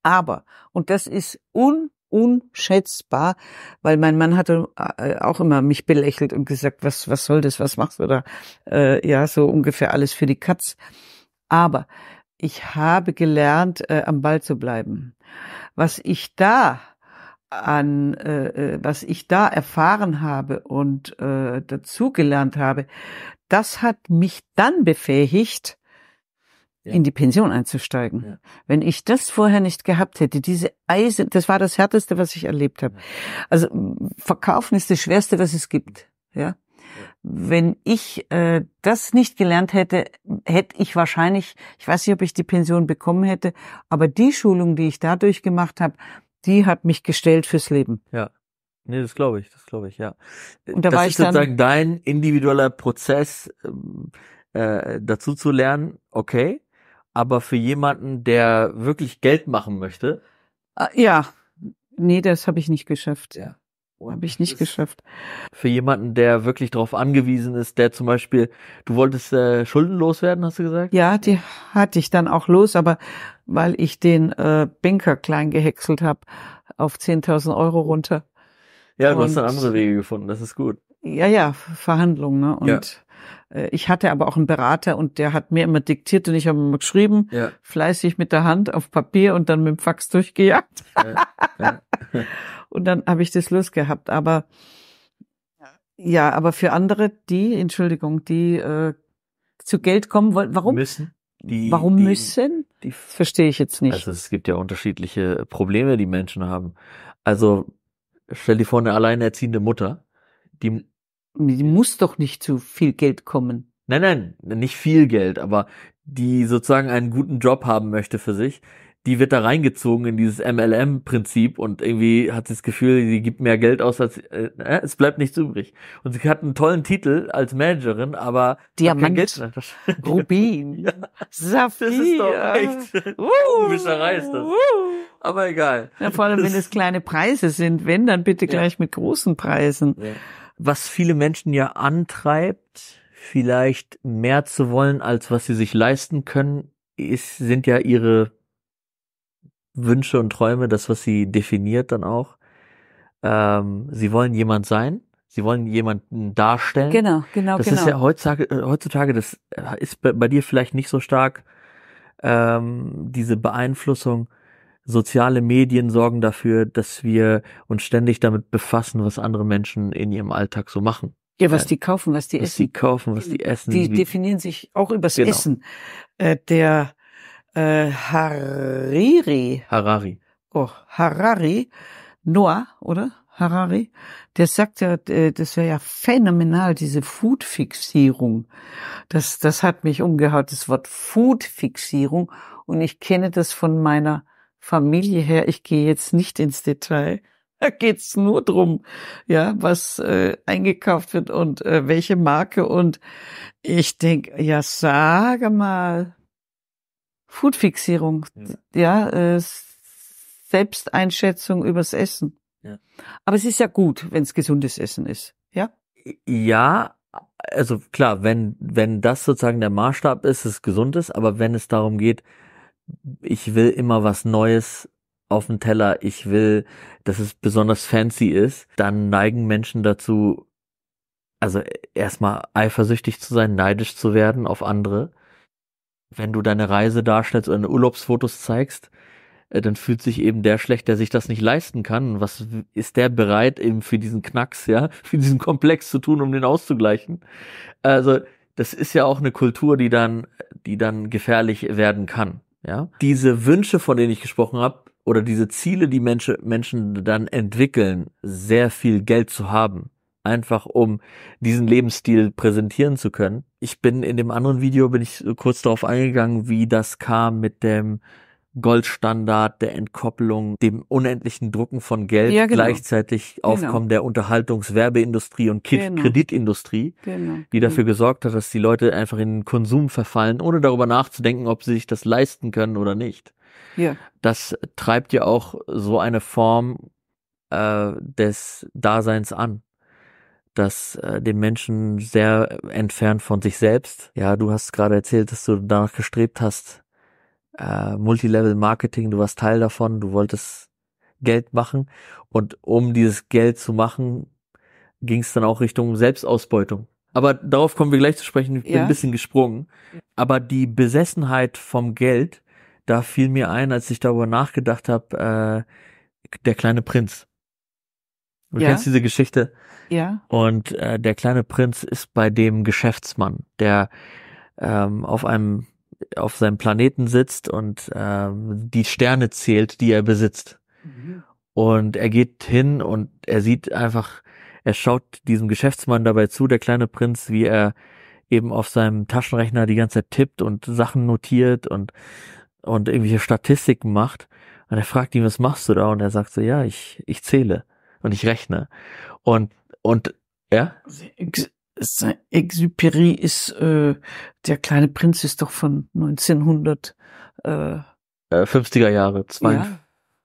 aber, und das ist un unschätzbar, weil mein Mann hatte äh, auch immer mich belächelt und gesagt, was, was soll das, was machst du da? Äh, ja, so ungefähr alles für die Katz. Aber ich habe gelernt, äh, am Ball zu bleiben. Was ich da an, äh, äh was ich da erfahren habe und äh, dazugelernt habe, das hat mich dann befähigt, ja. in die Pension einzusteigen. Ja. Wenn ich das vorher nicht gehabt hätte, diese Eisen, das war das härteste, was ich erlebt habe. Also verkaufen ist das schwerste, was es gibt, ja. Wenn ich äh, das nicht gelernt hätte, hätte ich wahrscheinlich, ich weiß nicht, ob ich die Pension bekommen hätte, aber die Schulung, die ich dadurch gemacht habe, die hat mich gestellt fürs Leben. Ja. Nee, das glaube ich, das glaube ich, ja. Und da das war ist ich sozusagen dann, dein individueller Prozess, ähm, äh, dazu zu lernen, okay, aber für jemanden, der wirklich Geld machen möchte. Ah, ja, nee, das habe ich nicht geschafft. Ja. Habe ich nicht geschafft. Für jemanden, der wirklich darauf angewiesen ist, der zum Beispiel, du wolltest äh, schuldenlos werden, hast du gesagt? Ja, die hatte ich dann auch los, aber weil ich den äh, Banker klein gehäckselt habe, auf 10.000 Euro runter. Ja, du Und, hast dann andere Wege gefunden, das ist gut. Ja, ja, Verhandlungen, ne? Und ja. Äh, ich hatte aber auch einen Berater und der hat mir immer diktiert und ich habe immer geschrieben, ja. fleißig mit der Hand auf Papier und dann mit dem Fax durchgejagt. Ja. Ja. und dann habe ich das Lust gehabt. Aber ja, aber für andere, die, Entschuldigung, die äh, zu Geld kommen wollen, warum? Müssen. Die, warum die, müssen? Die verstehe ich jetzt nicht. Also es gibt ja unterschiedliche Probleme, die Menschen haben. Also stell dir vor, eine alleinerziehende Mutter, die die muss doch nicht zu viel Geld kommen. Nein, nein, nicht viel Geld, aber die sozusagen einen guten Job haben möchte für sich, die wird da reingezogen in dieses MLM-Prinzip und irgendwie hat sie das Gefühl, sie gibt mehr Geld aus, als äh, äh, es bleibt nichts übrig. Und sie hat einen tollen Titel als Managerin, aber Diamant, Geld Rubin, ja. Saphir. Das ist doch echt Wischerei ist das. Aber egal. Ja, vor allem, wenn es kleine Preise sind, wenn, dann bitte gleich ja. mit großen Preisen. Ja was viele Menschen ja antreibt, vielleicht mehr zu wollen, als was sie sich leisten können, ist, sind ja ihre Wünsche und Träume, das, was sie definiert dann auch. Ähm, sie wollen jemand sein, sie wollen jemanden darstellen. Genau, genau, das genau. Das ist ja heutzutage, äh, heutzutage, das äh, ist bei, dir vielleicht nicht so stark ähm, diese Beeinflussung soziale Medien sorgen dafür, dass wir uns ständig damit befassen, was andere Menschen in ihrem Alltag so machen. Ja, was äh, die kaufen, was die was essen. Was die kaufen, was die essen. Die definieren sich auch übers genau. Essen. Äh, der äh, Hariri. Harari. Oh, Harari. Noah, oder? Harari. Der sagt ja, äh, das wäre ja phänomenal, diese Food-Fixierung. Das, das hat mich umgehaut, das Wort Food-Fixierung. Und ich kenne das von meiner Familie her. Ich gehe jetzt nicht ins Detail. Da geht's nur drum, ja, was äh, eingekauft wird und äh, welche Marke. Und ich denk, ja, sage mal, Foodfixierung, ja, ja äh, Selbsteinschätzung übers Essen. Ja. Aber es ist ja gut, wenn es gesundes Essen ist, ja? Ja, also klar, wenn, wenn das sozusagen der Maßstab ist, es gesundes, aber wenn es darum geht, ich will immer was Neues auf dem Teller, ich will, dass es besonders fancy ist, dann neigen Menschen dazu, also erstmal eifersüchtig zu sein, neidisch zu werden auf andere. Wenn du deine Reise darstellst oder deine Urlaubsfotos zeigst, äh, dann fühlt sich eben der schlecht, der sich das nicht leisten kann. Was ist der bereit eben für diesen Knacks, ja, für diesen Komplex zu tun, um den auszugleichen? Also das ist ja auch eine Kultur, die dann, die dann gefährlich werden kann ja. diese Wünsche, von denen ich gesprochen habe, oder diese Ziele, die Menschen, Menschen dann entwickeln, sehr viel Geld zu haben, einfach um diesen Lebensstil präsentieren zu können. Ich bin in dem anderen Video, bin ich kurz darauf eingegangen, wie das kam mit dem Goldstandard, der Entkopplung, dem unendlichen Drucken von Geld, ja, genau. gleichzeitig genau. Aufkommen der Unterhaltungswerbeindustrie und K genau. Kreditindustrie, genau. die dafür hm. gesorgt hat, dass die Leute einfach in den Konsum verfallen, ohne darüber nachzudenken, ob sie sich das leisten können oder nicht. Ja. Das treibt ja auch so eine Form äh, des Daseins an das äh, den Menschen sehr entfernt von sich selbst. Ja, du hast gerade erzählt, dass du danach gestrebt hast, äh, Multilevel-Marketing, du warst Teil davon, du wolltest Geld machen und um dieses Geld zu machen, ging es dann auch Richtung Selbstausbeutung. Aber darauf kommen wir gleich zu sprechen, ich bin ja. ein bisschen gesprungen. Aber die Besessenheit vom Geld, da fiel mir ein, als ich darüber nachgedacht habe, äh, der kleine Prinz. Du ja. kennst diese Geschichte. Ja. Und äh, der kleine Prinz ist bei dem Geschäftsmann, der ähm, auf einem auf seinem Planeten sitzt und äh, die Sterne zählt, die er besitzt. Mhm. Und er geht hin und er sieht einfach, er schaut diesem Geschäftsmann dabei zu, der kleine Prinz, wie er eben auf seinem Taschenrechner die ganze Zeit tippt und Sachen notiert und, und irgendwelche Statistiken macht. Und er fragt ihn, was machst du da? Und er sagt so, ja, ich, ich zähle und ich rechne. Und, und, ja? Exupéry ist, äh, der kleine Prinz ist doch von 1900. Äh, 50er äh, Jahre, 42.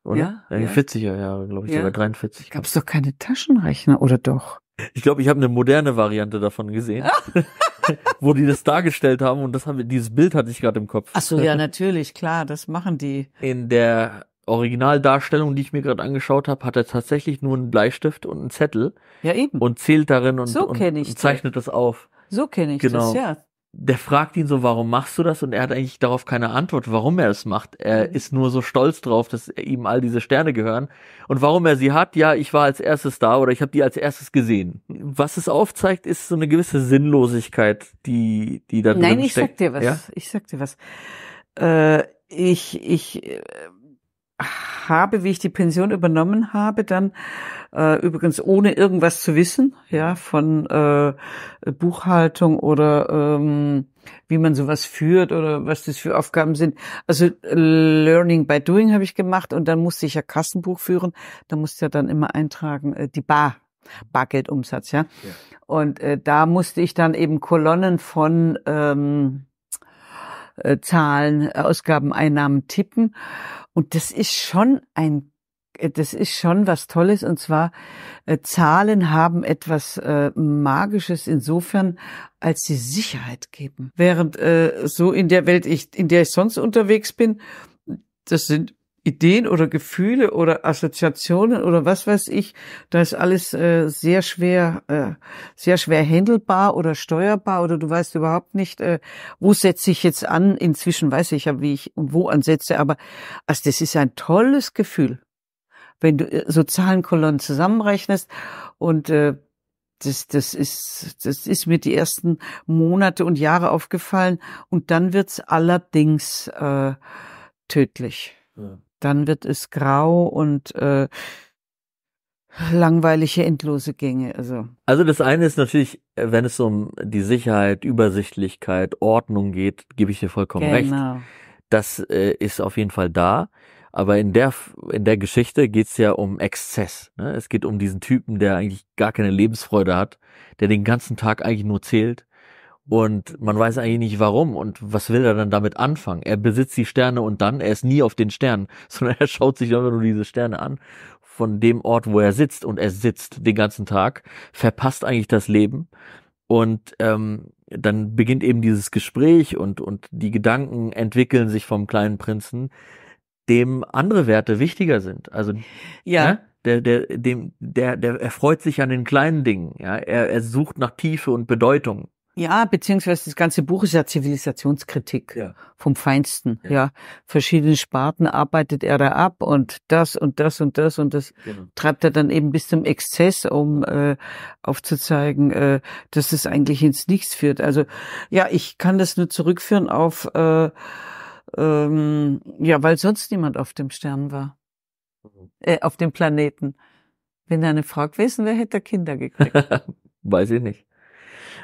Ja, Ja, 40er äh, Jahre, glaube ich, ja. oder 43. Gab es doch keine Taschenrechner, oder doch? Ich glaube, ich habe eine moderne Variante davon gesehen, ah. wo die das dargestellt haben und das haben, wir, dieses Bild hatte ich gerade im Kopf. Ach so, ja, natürlich, klar, das machen die. In der Originaldarstellung, die ich mir gerade angeschaut habe, hat er tatsächlich nur einen Bleistift und einen Zettel. Ja, eben. Und zählt darin und, so und, und zeichnet das auf. So kenne ich genau. das, ja. Der fragt ihn so, warum machst du das? Und er hat eigentlich darauf keine Antwort, warum er es macht. Er mhm. ist nur so stolz drauf, dass ihm all diese Sterne gehören. Und warum er sie hat, ja, ich war als erstes da oder ich habe die als erstes gesehen. Was es aufzeigt, ist so eine gewisse Sinnlosigkeit, die, die da Nein, drin Nein, ich steckt. sag dir was. Ja? Ich sag dir was. Äh, ich, ich, äh, habe, wie ich die Pension übernommen habe, dann äh, übrigens ohne irgendwas zu wissen, ja, von äh, Buchhaltung oder ähm, wie man sowas führt oder was das für Aufgaben sind. Also Learning by Doing habe ich gemacht und dann musste ich ja Kassenbuch führen. Da musste ja dann immer eintragen, äh, die Bar. Bargeldumsatz, ja. ja. Und äh, da musste ich dann eben Kolonnen von ähm, äh, Zahlen, äh, Ausgaben, Einnahmen tippen. Und das ist schon ein äh, das ist schon was Tolles und zwar äh, Zahlen haben etwas äh, Magisches insofern, als sie Sicherheit geben. Während äh, so in der Welt, ich, in der ich sonst unterwegs bin, das sind Ideen oder Gefühle oder Assoziationen oder was weiß ich, da ist alles äh, sehr schwer, äh, sehr schwer händelbar oder steuerbar oder du weißt überhaupt nicht, äh, wo setze ich jetzt an. Inzwischen weiß ich ja, wie ich wo ansetze, aber also das ist ein tolles Gefühl, wenn du äh, so Zahlenkolonnen zusammenrechnest und äh, das, das ist, das ist mir die ersten Monate und Jahre aufgefallen und dann wird's allerdings äh, tödlich. Ja dann wird es grau und äh, langweilige, endlose Gänge. Also. also das eine ist natürlich, wenn es um die Sicherheit, Übersichtlichkeit, Ordnung geht, gebe ich dir vollkommen genau. recht. Das äh, ist auf jeden Fall da. Aber in der, in der Geschichte geht's ja um Exzess. Ne? Es geht um diesen Typen, der eigentlich gar keine Lebensfreude hat, der den ganzen Tag eigentlich nur zählt, und man weiß eigentlich nicht warum und was will er dann damit anfangen? Er besitzt die Sterne und dann, er ist nie auf den Sternen, sondern er schaut sich immer nur diese Sterne an von dem Ort, wo er sitzt und er sitzt den ganzen Tag, verpasst eigentlich das Leben und ähm, dann beginnt eben dieses Gespräch und, und die Gedanken entwickeln sich vom kleinen Prinzen, dem andere Werte wichtiger sind. Also, ja. Ne? der, der, dem, der, der erfreut sich an den kleinen Dingen. Ja? Er, er sucht nach Tiefe und Bedeutung. Ja, beziehungsweise das ganze Buch ist ja Zivilisationskritik ja. vom Feinsten. Ja. ja. verschiedene Sparten arbeitet er da ab und das und das und das und das genau. treibt er dann eben bis zum Exzess, um äh, aufzuzeigen, äh, dass es eigentlich ins Nichts führt. Also ja, ich kann das nur zurückführen auf äh, ähm, ja, weil sonst niemand auf dem Stern war, mhm. äh, auf dem Planeten. Wenn da eine Frau gewesen wäre, hätte er Kinder gekriegt. Weiß ich nicht.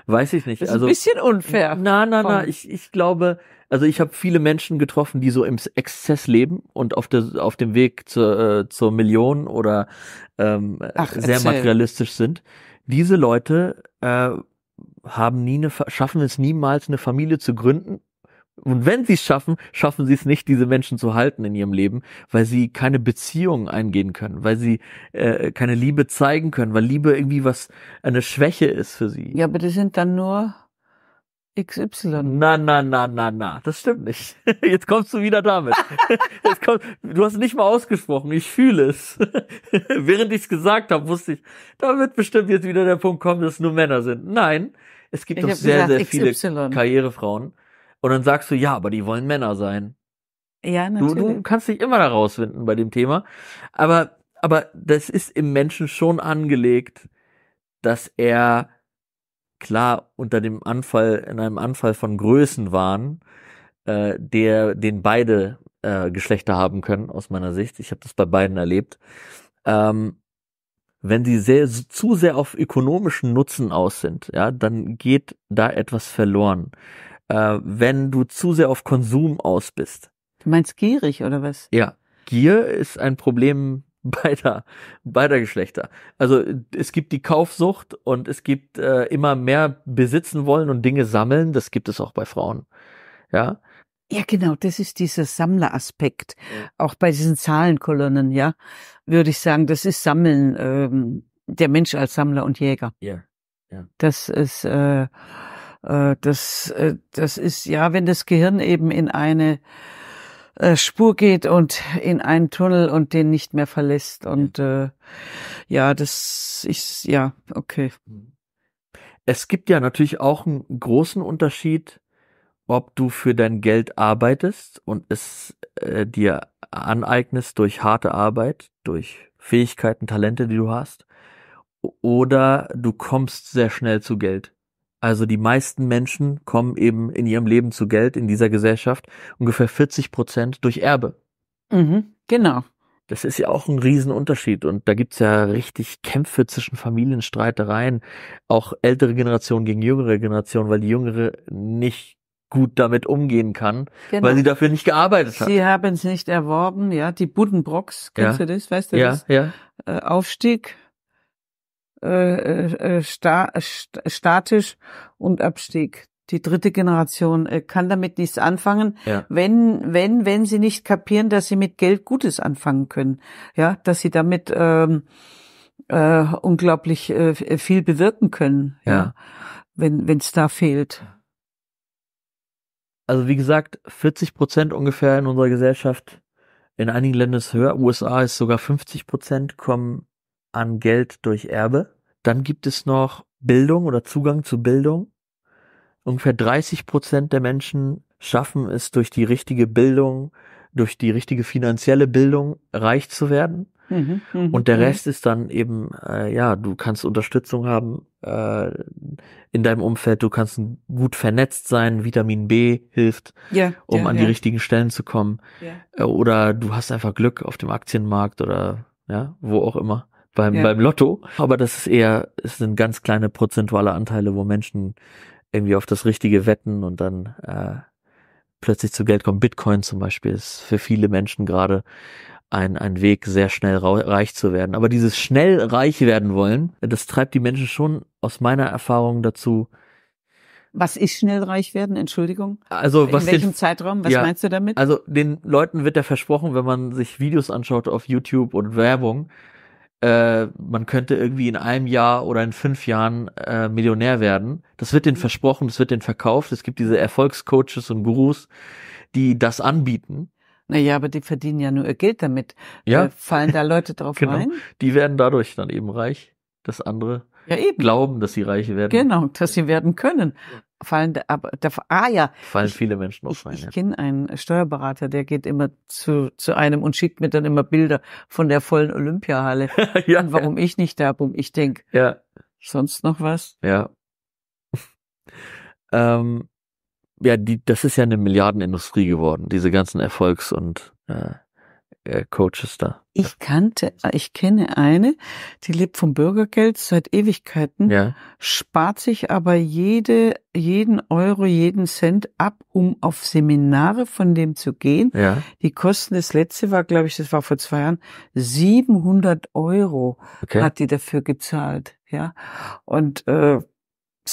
Weiß ich nicht. Das ist also, ein bisschen unfair. Na, na, na. Ich, ich glaube, also ich habe viele Menschen getroffen, die so im Exzess leben und auf, der, auf dem Weg zur, äh, zur Million oder ähm, Ach, sehr erzähl. materialistisch sind. Diese Leute äh, haben nie eine, schaffen es niemals, eine Familie zu gründen und wenn sie es schaffen, schaffen sie es nicht, diese Menschen zu halten in ihrem Leben, weil sie keine Beziehungen eingehen können, weil sie äh, keine Liebe zeigen können, weil Liebe irgendwie was eine Schwäche ist für sie. Ja, aber das sind dann nur XY. Na, na, na, na, na. Das stimmt nicht. Jetzt kommst du wieder damit. Jetzt kommst, du hast nicht mal ausgesprochen. Ich fühle es. Während ich es gesagt habe, wusste ich, da wird bestimmt jetzt wieder der Punkt kommen, dass es nur Männer sind. Nein, es gibt ich doch sehr, gesagt, sehr viele XY. Karrierefrauen und dann sagst du, ja, aber die wollen Männer sein. Ja, natürlich. Du, du kannst dich immer da rausfinden bei dem Thema. Aber, aber das ist im Menschen schon angelegt, dass er klar unter dem Anfall, in einem Anfall von Größenwahn, äh, der, den beide äh, Geschlechter haben können, aus meiner Sicht. Ich habe das bei beiden erlebt. Ähm, wenn sie sehr, zu sehr auf ökonomischen Nutzen aus sind, ja, dann geht da etwas verloren äh, wenn du zu sehr auf Konsum aus bist. Du meinst gierig oder was? Ja. Gier ist ein Problem beider, beider Geschlechter. Also es gibt die Kaufsucht und es gibt äh, immer mehr besitzen wollen und Dinge sammeln. Das gibt es auch bei Frauen. Ja. Ja, genau, das ist dieser Sammleraspekt. Ja. Auch bei diesen Zahlenkolonnen, ja, würde ich sagen, das ist Sammeln, ähm, der Mensch als Sammler und Jäger. Ja. ja. Das ist äh, äh, das, äh, das ist ja, wenn das Gehirn eben in eine äh, Spur geht und in einen Tunnel und den nicht mehr verlässt. Und äh, ja, das ist ja okay. Es gibt ja natürlich auch einen großen Unterschied, ob du für dein Geld arbeitest und es äh, dir aneignest durch harte Arbeit, durch Fähigkeiten, Talente, die du hast, oder du kommst sehr schnell zu Geld. Also die meisten Menschen kommen eben in ihrem Leben zu Geld in dieser Gesellschaft ungefähr 40 Prozent durch Erbe. Mhm, genau. Das ist ja auch ein Riesenunterschied und da gibt es ja richtig Kämpfe zwischen Familienstreitereien, auch ältere Generation gegen jüngere Generation, weil die jüngere nicht gut damit umgehen kann, genau. weil sie dafür nicht gearbeitet hat. Sie haben es nicht erworben, ja, die Buddenbrocks, kennst ja. du das, weißt du ja, das? Ja. ja. Äh, Aufstieg, äh, äh, äh, sta statisch und Abstieg. Die dritte Generation kann damit nichts anfangen, ja. wenn wenn wenn sie nicht kapieren, dass sie mit Geld Gutes anfangen können, ja, dass sie damit ähm, äh, unglaublich äh, viel bewirken können, ja, ja. wenn wenn es da fehlt. Also wie gesagt, 40 Prozent ungefähr in unserer Gesellschaft, in einigen Ländern ist höher, USA ist sogar 50 Prozent kommen an Geld durch Erbe. Dann gibt es noch Bildung oder Zugang zu Bildung. Ungefähr 30 Prozent der Menschen schaffen es durch die richtige Bildung, durch die richtige finanzielle Bildung reich zu werden. Mhm, mh, und der mhm. Rest mh. ist dann eben, äh, ja, du kannst Unterstützung haben äh, in deinem Umfeld, du kannst gut vernetzt sein, Vitamin B hilft, ja, um ja, an ja. die richtigen Stellen zu kommen. Äh, oder du hast einfach Glück auf dem Aktienmarkt oder ja, wo auch immer beim, ja. beim Lotto. Aber das ist eher, es sind ganz kleine prozentuale Anteile, wo Menschen irgendwie auf das Richtige wetten und dann äh, plötzlich zu Geld kommen. Bitcoin zum Beispiel ist für viele Menschen gerade ein, ein Weg, sehr schnell reich zu werden. Aber dieses schnell reich werden wollen, das treibt die Menschen schon aus meiner Erfahrung dazu, was ist schnell reich werden? Entschuldigung. Also was in welchem den, Zeitraum? Was ja, meinst du damit? Also den Leuten wird ja versprochen, wenn man sich Videos anschaut auf YouTube und Werbung, äh, man könnte irgendwie in einem Jahr oder in fünf Jahren äh, Millionär werden. Das wird denen mhm. versprochen, das wird denen verkauft. Es gibt diese Erfolgscoaches und Gurus, die das anbieten. Naja, aber die verdienen ja nur ihr Geld damit. Ja. Äh, fallen da Leute drauf genau. rein? Die werden dadurch dann eben reich. dass andere ja, eben. glauben, dass sie reich werden. Genau, dass sie werden können fallen, aber da, ah ja, fallen ich, viele Menschen auf. meine. ich kenne einen Steuerberater, der geht immer zu, zu einem und schickt mir dann immer Bilder von der vollen Olympiahalle. ja, und warum ja. ich nicht da bin. Ich denke, ja. sonst noch was? Ja. ähm, ja, die, das ist ja eine Milliardenindustrie geworden, diese ganzen Erfolgs- und äh, äh, Coaches da. Ich kannte, ah, ich kenne eine, die lebt vom Bürgergeld seit Ewigkeiten, ja. spart sich aber jede, jeden Euro, jeden Cent ab, um auf Seminare von dem zu gehen. Ja. Die Kosten, das letzte war, glaube ich, das war vor zwei Jahren, 700 Euro okay. hat die dafür gezahlt, ja. Und, äh,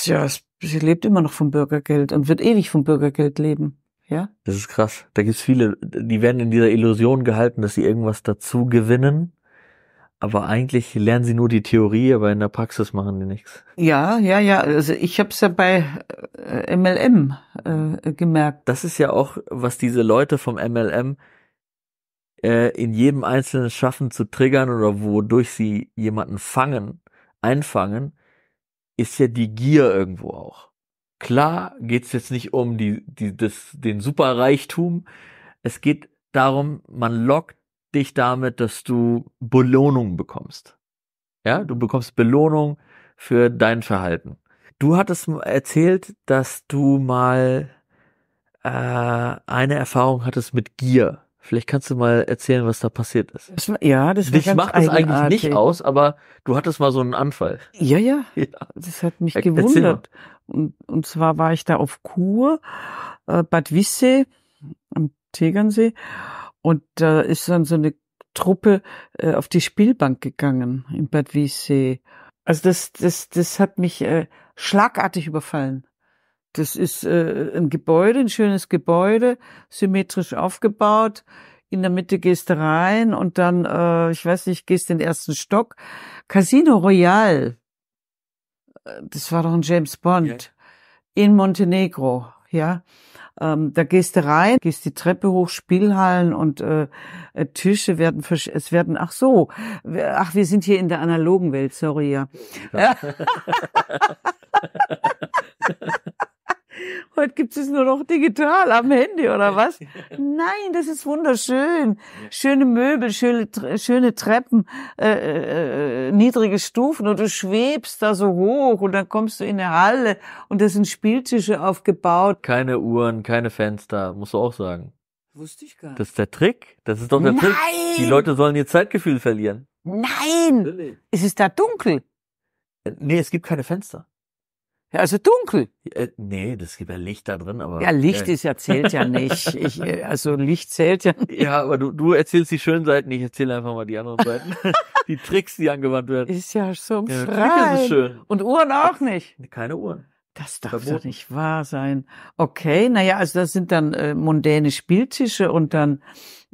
ja, sie lebt immer noch vom Bürgergeld und wird ewig vom Bürgergeld leben. Ja? Das ist krass. Da gibt's viele, die werden in dieser Illusion gehalten, dass sie irgendwas dazu gewinnen. Aber eigentlich lernen sie nur die Theorie, aber in der Praxis machen die nichts. Ja, ja, ja. Also ich habe es ja bei MLM äh, äh, gemerkt. Das ist ja auch, was diese Leute vom MLM äh, in jedem Einzelnen schaffen zu triggern oder wodurch sie jemanden fangen, einfangen, ist ja die Gier irgendwo auch. Klar geht es jetzt nicht um die, die, das, den Superreichtum. Es geht darum, man lockt dich damit, dass du Belohnung bekommst. Ja, du bekommst Belohnung für dein Verhalten. Du hattest erzählt, dass du mal äh, eine Erfahrung hattest mit Gier. Vielleicht kannst du mal erzählen, was da passiert ist. Das war, ja, das Dich ganz macht das eigentlich nicht aus, aber du hattest mal so einen Anfall. Ja, ja. ja. Das hat mich er gewundert. Und, und zwar war ich da auf Kur, äh, Bad Wissee am Tegernsee. Und da ist dann so eine Truppe äh, auf die Spielbank gegangen in Bad Wiessee. Also das, das, das hat mich äh, schlagartig überfallen. Das ist äh, ein Gebäude, ein schönes Gebäude, symmetrisch aufgebaut. In der Mitte gehst du rein und dann, äh, ich weiß nicht, gehst den ersten Stock. Casino Royal. Äh, das war doch ein James Bond. Yeah. In Montenegro, ja. Ähm, da gehst du rein, gehst die Treppe hoch, Spielhallen und äh, äh Tische werden versch es werden ach so, ach wir sind hier in der analogen Welt, sorry ja. ja. Heute gibt es nur noch digital am Handy oder was? Nein, das ist wunderschön. Schöne Möbel, schöne, schöne Treppen, äh, äh, äh, niedrige Stufen und du schwebst da so hoch und dann kommst du in eine Halle und da sind Spieltische aufgebaut. Keine Uhren, keine Fenster, musst du auch sagen. Wusste ich gar nicht. Das ist der Trick. Das ist doch der Nein! Trick. Die Leute sollen ihr Zeitgefühl verlieren. Nein! Really? Es ist da dunkel. Äh, nee, es gibt keine Fenster. Ja, also dunkel. Äh, nee, das gibt ja Licht da drin, aber. Ja, Licht äh. ist ja, zählt ja nicht. Ich, äh, also Licht zählt ja nicht. Ja, aber du, du erzählst die schönen Seiten, ich erzähle einfach mal die anderen Seiten. die Tricks, die angewandt werden. Ist ja so ja, Schrein. Ist schön. Und Uhren auch nicht. Keine Uhren. Das darf Verboten. doch nicht wahr sein. Okay, naja, also das sind dann äh, mondäne Spieltische und dann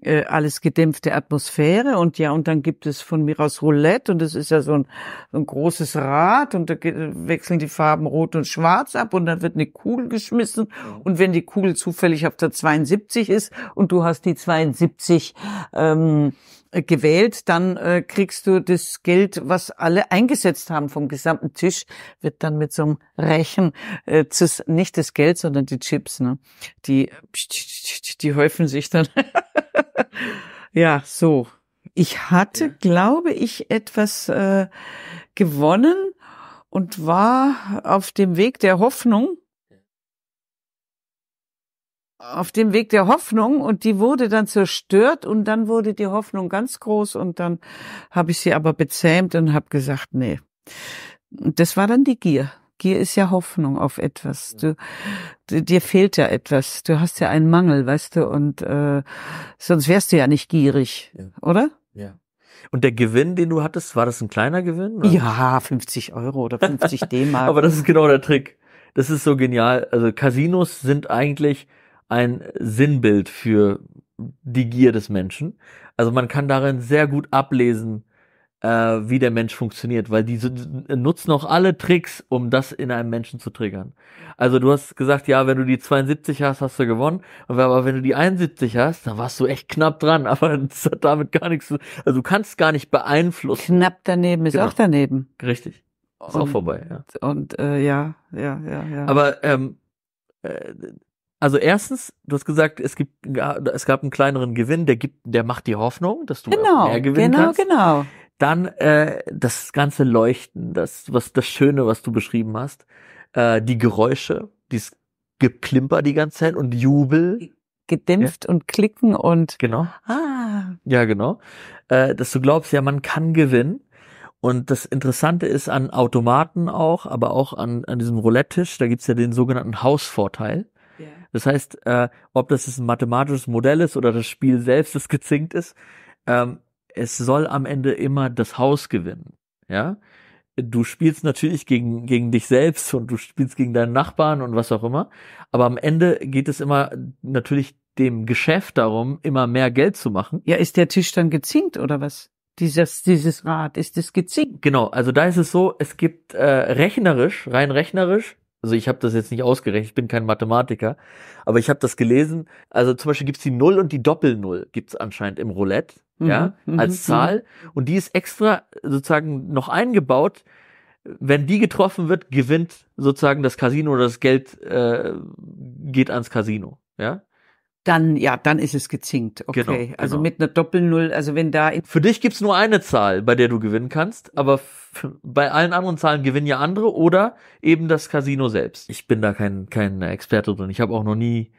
äh, alles gedämpfte Atmosphäre und ja, und dann gibt es von mir aus Roulette und es ist ja so ein, so ein großes Rad und da wechseln die Farben rot und schwarz ab und dann wird eine Kugel geschmissen mhm. und wenn die Kugel zufällig auf der 72 ist und du hast die 72 ähm, äh, gewählt, dann äh, kriegst du das Geld, was alle eingesetzt haben vom gesamten Tisch, wird dann mit so einem Rechen, äh, nicht das Geld, sondern die Chips, ne? Die, die häufen sich dann. ja, so. Ich hatte, ja. glaube ich, etwas äh, gewonnen und war auf dem Weg der Hoffnung. Auf dem Weg der Hoffnung und die wurde dann zerstört und dann wurde die Hoffnung ganz groß und dann habe ich sie aber bezähmt und habe gesagt, nee. Das war dann die Gier. Gier ist ja Hoffnung auf etwas. Du, dir fehlt ja etwas. Du hast ja einen Mangel, weißt du, und äh, sonst wärst du ja nicht gierig, ja. oder? Ja. Und der Gewinn, den du hattest, war das ein kleiner Gewinn? Oder? Ja, 50 Euro oder 50 D-Mark. Aber das ist genau der Trick. Das ist so genial. Also Casinos sind eigentlich ein Sinnbild für die Gier des Menschen. Also man kann darin sehr gut ablesen, äh, wie der Mensch funktioniert, weil die nutzen auch alle Tricks, um das in einem Menschen zu triggern. Also du hast gesagt, ja, wenn du die 72 hast, hast du gewonnen, aber wenn du die 71 hast, dann warst du echt knapp dran, aber das hat damit gar nichts zu Also du kannst gar nicht beeinflussen. Knapp daneben ist genau. auch daneben. Richtig. Ist und, auch vorbei, ja. Und äh, ja, ja, ja, ja. Aber ähm, äh, also erstens, du hast gesagt, es gibt, es gab einen kleineren Gewinn, der gibt, der macht die Hoffnung, dass du genau, mehr gewinnen genau, kannst. Genau, genau. Dann äh, das ganze Leuchten, das, was, das Schöne, was du beschrieben hast, äh, die Geräusche, dieses Geklimper die ganze Zeit und Jubel. Gedämpft ja. und klicken und. Genau. Ah. Ja, genau. Äh, dass du glaubst, ja, man kann gewinnen. Und das Interessante ist an Automaten auch, aber auch an, an diesem Roulette-Tisch, da gibt's ja den sogenannten Hausvorteil. Yeah. Das heißt, äh, ob das jetzt ein mathematisches Modell ist oder das Spiel selbst, das gezinkt ist, ähm, es soll am Ende immer das Haus gewinnen. Ja, du spielst natürlich gegen, gegen dich selbst und du spielst gegen deinen Nachbarn und was auch immer. Aber am Ende geht es immer natürlich dem Geschäft darum, immer mehr Geld zu machen. Ja, ist der Tisch dann gezinkt oder was? Dieses, dieses Rad, ist das gezinkt? Genau, also da ist es so, es gibt äh, rechnerisch, rein rechnerisch, also ich habe das jetzt nicht ausgerechnet, ich bin kein Mathematiker, aber ich habe das gelesen. Also zum Beispiel gibt's die Null und die Doppel-Null gibt's anscheinend im Roulette ja, mhm. mhm als mhm. Zahl. Und die ist extra sozusagen noch eingebaut. Wenn die getroffen wird, gewinnt sozusagen das Casino oder das Geld äh, geht ans Casino, ja. Dann, ja, dann ist es gezinkt, okay. Genau, also genau. Also mit einer Doppel-Null, also wenn da. Für dich gibt's nur eine Zahl, bei der du gewinnen kannst, aber bei allen anderen Zahlen gewinnen ja andere oder eben das Casino selbst. Ich bin da kein, kein Experte drin. Ich habe auch noch nie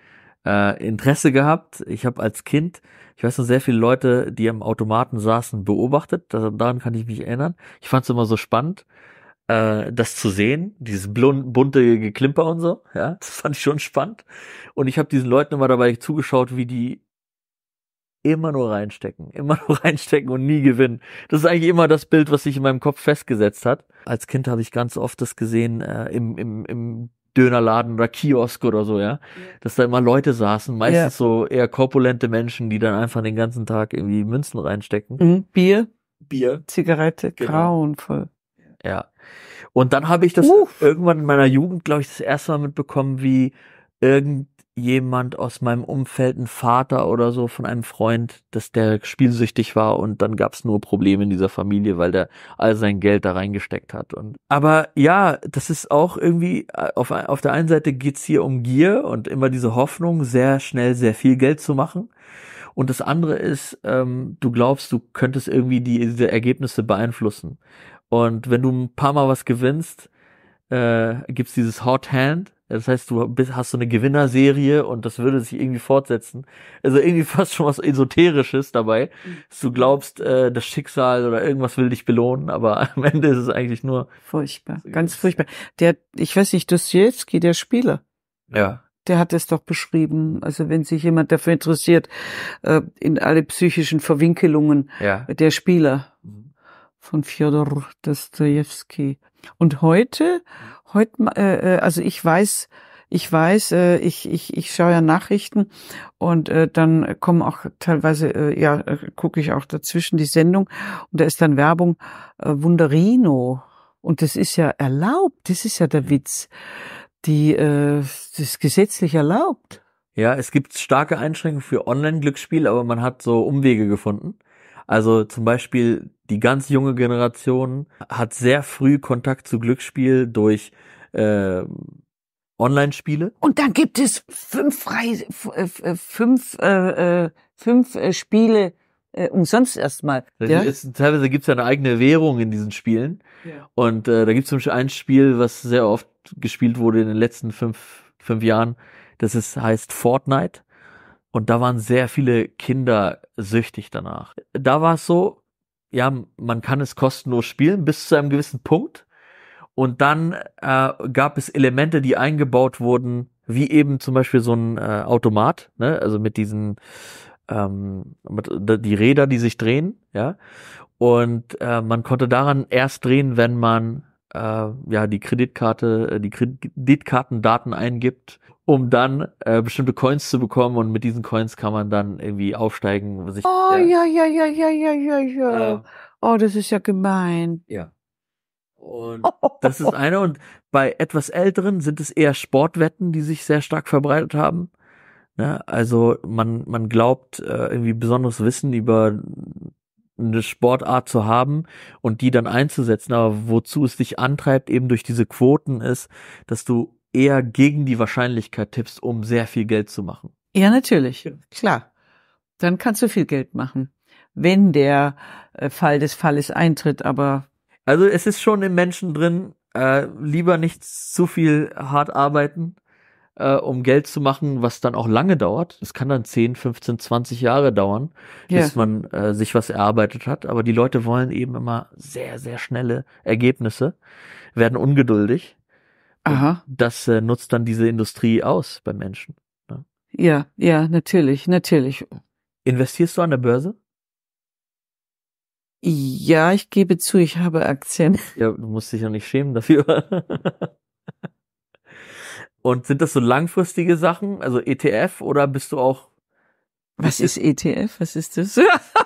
äh, Interesse gehabt. Ich habe als Kind, ich weiß noch sehr viele Leute, die am Automaten saßen, beobachtet. Daran kann ich mich erinnern. Ich fand es immer so spannend, äh, das zu sehen, dieses blond, bunte Geklimper und so. Ja, das fand ich schon spannend. Und ich habe diesen Leuten immer dabei zugeschaut, wie die immer nur reinstecken, immer nur reinstecken und nie gewinnen. Das ist eigentlich immer das Bild, was sich in meinem Kopf festgesetzt hat. Als Kind habe ich ganz oft das gesehen äh, im, im, im Dönerladen oder Kiosk oder so, ja, dass da immer Leute saßen, meistens ja. so eher korpulente Menschen, die dann einfach den ganzen Tag irgendwie Münzen reinstecken. Mhm. Bier, Bier, Zigarette, genau. grauenvoll. Ja. Und dann habe ich das Uff. irgendwann in meiner Jugend, glaube ich, das erste Mal mitbekommen, wie irgend jemand aus meinem Umfeld, ein Vater oder so von einem Freund, dass der spielsüchtig war und dann gab's nur Probleme in dieser Familie, weil der all sein Geld da reingesteckt hat. Und aber ja, das ist auch irgendwie äh, auf, auf der einen Seite geht's hier um Gier und immer diese Hoffnung, sehr schnell sehr viel Geld zu machen. Und das andere ist, ähm, du glaubst, du könntest irgendwie die, diese Ergebnisse beeinflussen. Und wenn du ein paar Mal was gewinnst, äh, gibt's dieses Hot Hand. Das heißt, du bist, hast so eine Gewinnerserie und das würde sich irgendwie fortsetzen. Also irgendwie fast schon was Esoterisches dabei. Dass mhm. du glaubst, äh, das Schicksal oder irgendwas will dich belohnen, aber am Ende ist es eigentlich nur. Furchtbar, ganz furchtbar. Der, ich weiß nicht, Dostoevsky, der Spieler. Ja. Der hat es doch beschrieben. Also wenn sich jemand dafür interessiert, äh, in alle psychischen Verwinkelungen ja. der Spieler mhm. von Fjodor Dostoevsky. Und heute, heute, äh, äh, also ich weiß, ich weiß, äh, ich, ich, ich schaue ja Nachrichten und äh, dann kommen auch teilweise, äh, ja, äh, gucke ich auch dazwischen die Sendung und da ist dann Werbung, äh, Wunderino. Und das ist ja erlaubt, das ist ja der mhm. Witz. Die, äh, das ist gesetzlich erlaubt. Ja, es gibt starke Einschränkungen für Online-Glücksspiel, aber man hat so Umwege gefunden. Also zum Beispiel die ganz junge Generation hat sehr früh Kontakt zu Glücksspiel durch äh, Online-Spiele. Und dann gibt es fünf, Reise, äh, äh, fünf, äh, äh, fünf äh, Spiele äh, umsonst erstmal. Ja? teilweise gibt es ja eine eigene Währung in diesen Spielen. Ja. Und äh, da gibt es zum Beispiel ein Spiel, was sehr oft gespielt wurde in den letzten fünf, fünf Jahren. Das ist, heißt Fortnite. Und da waren sehr viele Kinder süchtig danach. Da war es so, ja, man kann es kostenlos spielen bis zu einem gewissen Punkt. Und dann äh, gab es Elemente, die eingebaut wurden, wie eben zum Beispiel so ein äh, Automat, ne? also mit diesen ähm, mit, die Räder, die sich drehen, ja. Und äh, man konnte daran erst drehen, wenn man äh, ja die Kreditkarte, äh, die Kreditkartendaten eingibt, um dann äh, bestimmte Coins zu bekommen und mit diesen Coins kann man dann irgendwie aufsteigen. Sich, oh äh, ja ja ja ja ja ja ja. Äh, oh, das ist ja gemein. Ja. Und das ist eine. Und bei etwas älteren sind es eher Sportwetten, die sich sehr stark verbreitet haben. Ja, ne? also man, man glaubt, äh, irgendwie besonderes Wissen über eine Sportart zu haben und die dann einzusetzen. Aber wozu es dich antreibt, eben durch diese Quoten ist, dass du eher gegen die Wahrscheinlichkeit tippst, um sehr viel Geld zu machen. Ja, natürlich, klar. Dann kannst du viel Geld machen, wenn der äh, Fall des Falles eintritt, aber. Also es ist schon im Menschen drin, äh, lieber nicht zu viel hart arbeiten, äh, um Geld zu machen, was dann auch lange dauert. Es kann dann 10, 15, 20 Jahre dauern, yeah. bis man äh, sich was erarbeitet hat. Aber die Leute wollen eben immer sehr, sehr schnelle Ergebnisse, werden ungeduldig. Aha. Das äh, nutzt dann diese Industrie aus bei Menschen. Ne? Ja, ja, natürlich, natürlich. Investierst du an der Börse? Ja, ich gebe zu, ich habe Aktien. Ja, du musst dich ja nicht schämen dafür. Und sind das so langfristige Sachen, also ETF oder bist du auch? Was ist ETF? Was ist das?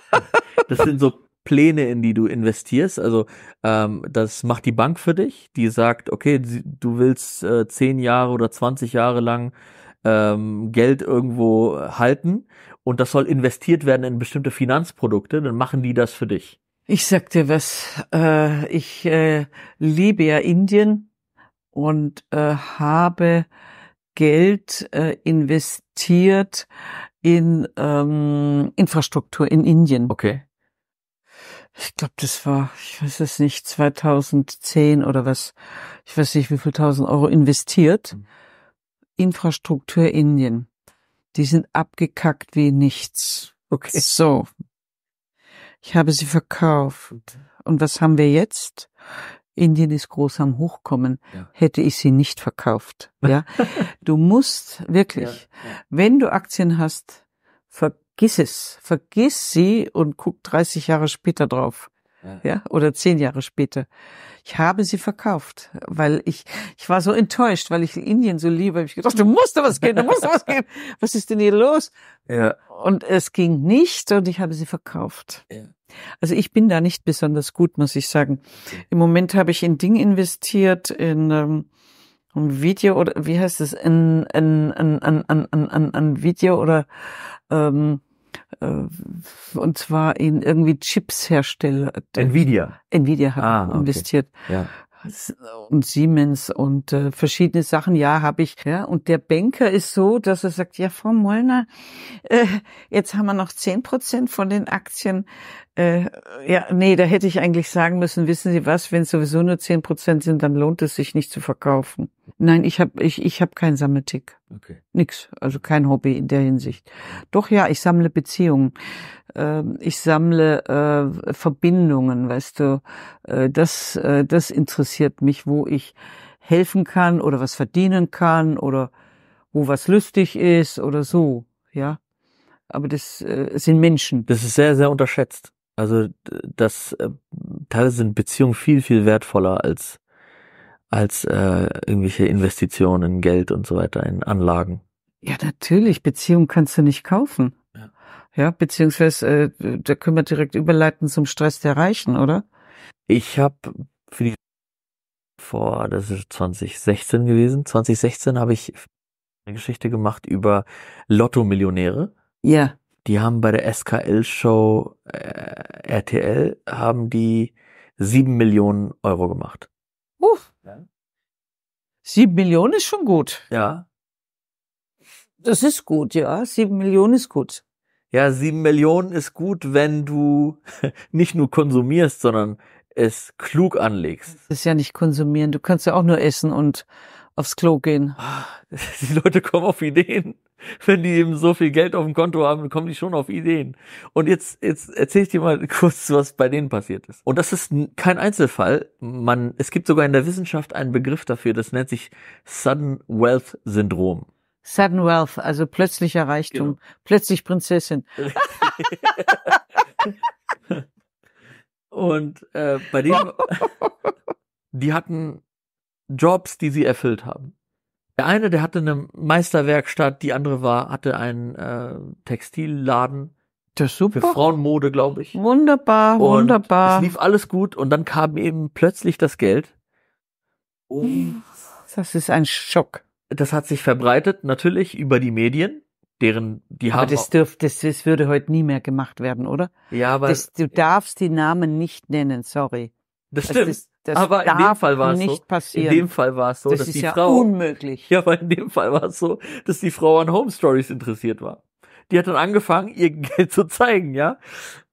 das sind so Pläne, in die du investierst. Also ähm, das macht die Bank für dich, die sagt, okay, du willst äh, zehn Jahre oder 20 Jahre lang ähm, Geld irgendwo halten und das soll investiert werden in bestimmte Finanzprodukte, dann machen die das für dich. Ich sag dir was, äh, ich äh, liebe ja Indien und äh, habe Geld äh, investiert in ähm, Infrastruktur in Indien. Okay. Ich glaube, das war, ich weiß es nicht, 2010 oder was. Ich weiß nicht, wie viel tausend Euro investiert. Mhm. Infrastruktur Indien. Die sind abgekackt wie nichts. Okay. So. Ich habe sie verkauft. Mhm. Und was haben wir jetzt? Indien ist groß am Hochkommen, ja. hätte ich sie nicht verkauft. Ja, du musst wirklich, ja, ja. wenn du Aktien hast, vergiss es, vergiss sie und guck 30 Jahre später drauf ja. ja, oder zehn Jahre später. Ich habe sie verkauft, weil ich, ich war so enttäuscht, weil ich Indien so liebe. Ich gedacht, du musst da was gehen, du musst da was gehen. Was ist denn hier los? Ja. Und es ging nicht und ich habe sie verkauft. Ja. Also ich bin da nicht besonders gut, muss ich sagen. Im Moment habe ich in Ding investiert, in, ähm, ein Video oder wie heißt es, in, in, in, in, in, in, in Video oder ähm, äh, und zwar in irgendwie Chips hersteller. Nvidia. Nvidia hat ah, okay. investiert. Ja. Und Siemens und äh, verschiedene Sachen, ja, habe ich. Ja, und der Banker ist so, dass er sagt, ja, Frau Mollner, äh, jetzt haben wir noch zehn Prozent von den Aktien. Äh, ja, nee, da hätte ich eigentlich sagen müssen, wissen Sie was, wenn es sowieso nur zehn Prozent sind, dann lohnt es sich nicht zu verkaufen. Nein, ich habe ich, ich hab keinen Sammeltick. Okay. Nix, also kein Hobby in der Hinsicht. Doch ja, ich sammle Beziehungen. Ähm, ich sammle äh, Verbindungen, weißt du. Äh, das, äh, das interessiert mich, wo ich helfen kann oder was verdienen kann oder wo was lustig ist oder so, ja. Aber das sind Menschen. Das ist sehr, sehr unterschätzt. Also das teilweise sind Beziehungen viel, viel wertvoller als als äh, irgendwelche Investitionen, Geld und so weiter in Anlagen. Ja, natürlich. Beziehung kannst du nicht kaufen. Ja, ja beziehungsweise äh, da können wir direkt überleiten zum Stress der Reichen, oder? Ich habe für die vor, das ist 2016 gewesen. 2016 habe ich eine Geschichte gemacht über Lotto-Millionäre. Ja. Die haben bei der SKL-Show äh, RTL haben die sieben Millionen Euro gemacht. Uh, ja. Sieben Millionen ist schon gut. Ja. Das ist gut, ja. Sieben Millionen ist gut. Ja, sieben Millionen ist gut, wenn du nicht nur konsumierst, sondern es klug anlegst. Das ist ja nicht konsumieren. Du kannst ja auch nur essen und aufs Klo gehen. Ah, die Leute kommen auf Ideen. Wenn die eben so viel Geld auf dem Konto haben, kommen die schon auf Ideen. Und jetzt, jetzt erzähle ich dir mal kurz, was bei denen passiert ist. Und das ist kein Einzelfall. Man, es gibt sogar in der Wissenschaft einen Begriff dafür, das nennt sich Sudden Wealth Syndrom. Sudden Wealth, also plötzlicher Reichtum. Genau. Plötzlich Prinzessin. Und äh, bei denen, die hatten Jobs, die sie erfüllt haben. Der eine, der hatte eine Meisterwerkstatt, die andere war, hatte einen äh, Textilladen. Das ist super. Für Frauenmode, glaube ich. Wunderbar, und wunderbar. Es lief alles gut und dann kam eben plötzlich das Geld. Oh. Das ist ein Schock. Das hat sich verbreitet, natürlich, über die Medien. Deren, die aber haben das, dürft, das, das würde heute nie mehr gemacht werden, oder? Ja, aber das, du darfst die Namen nicht nennen, sorry. Das stimmt. das, das aber in dem Fall war es so. Passieren. In dem Fall war es so, das dass ist die ja Frau unmöglich. Ja, aber in dem Fall war es so, dass die Frau an Home Stories interessiert war. Die hat dann angefangen, ihr Geld zu zeigen, ja.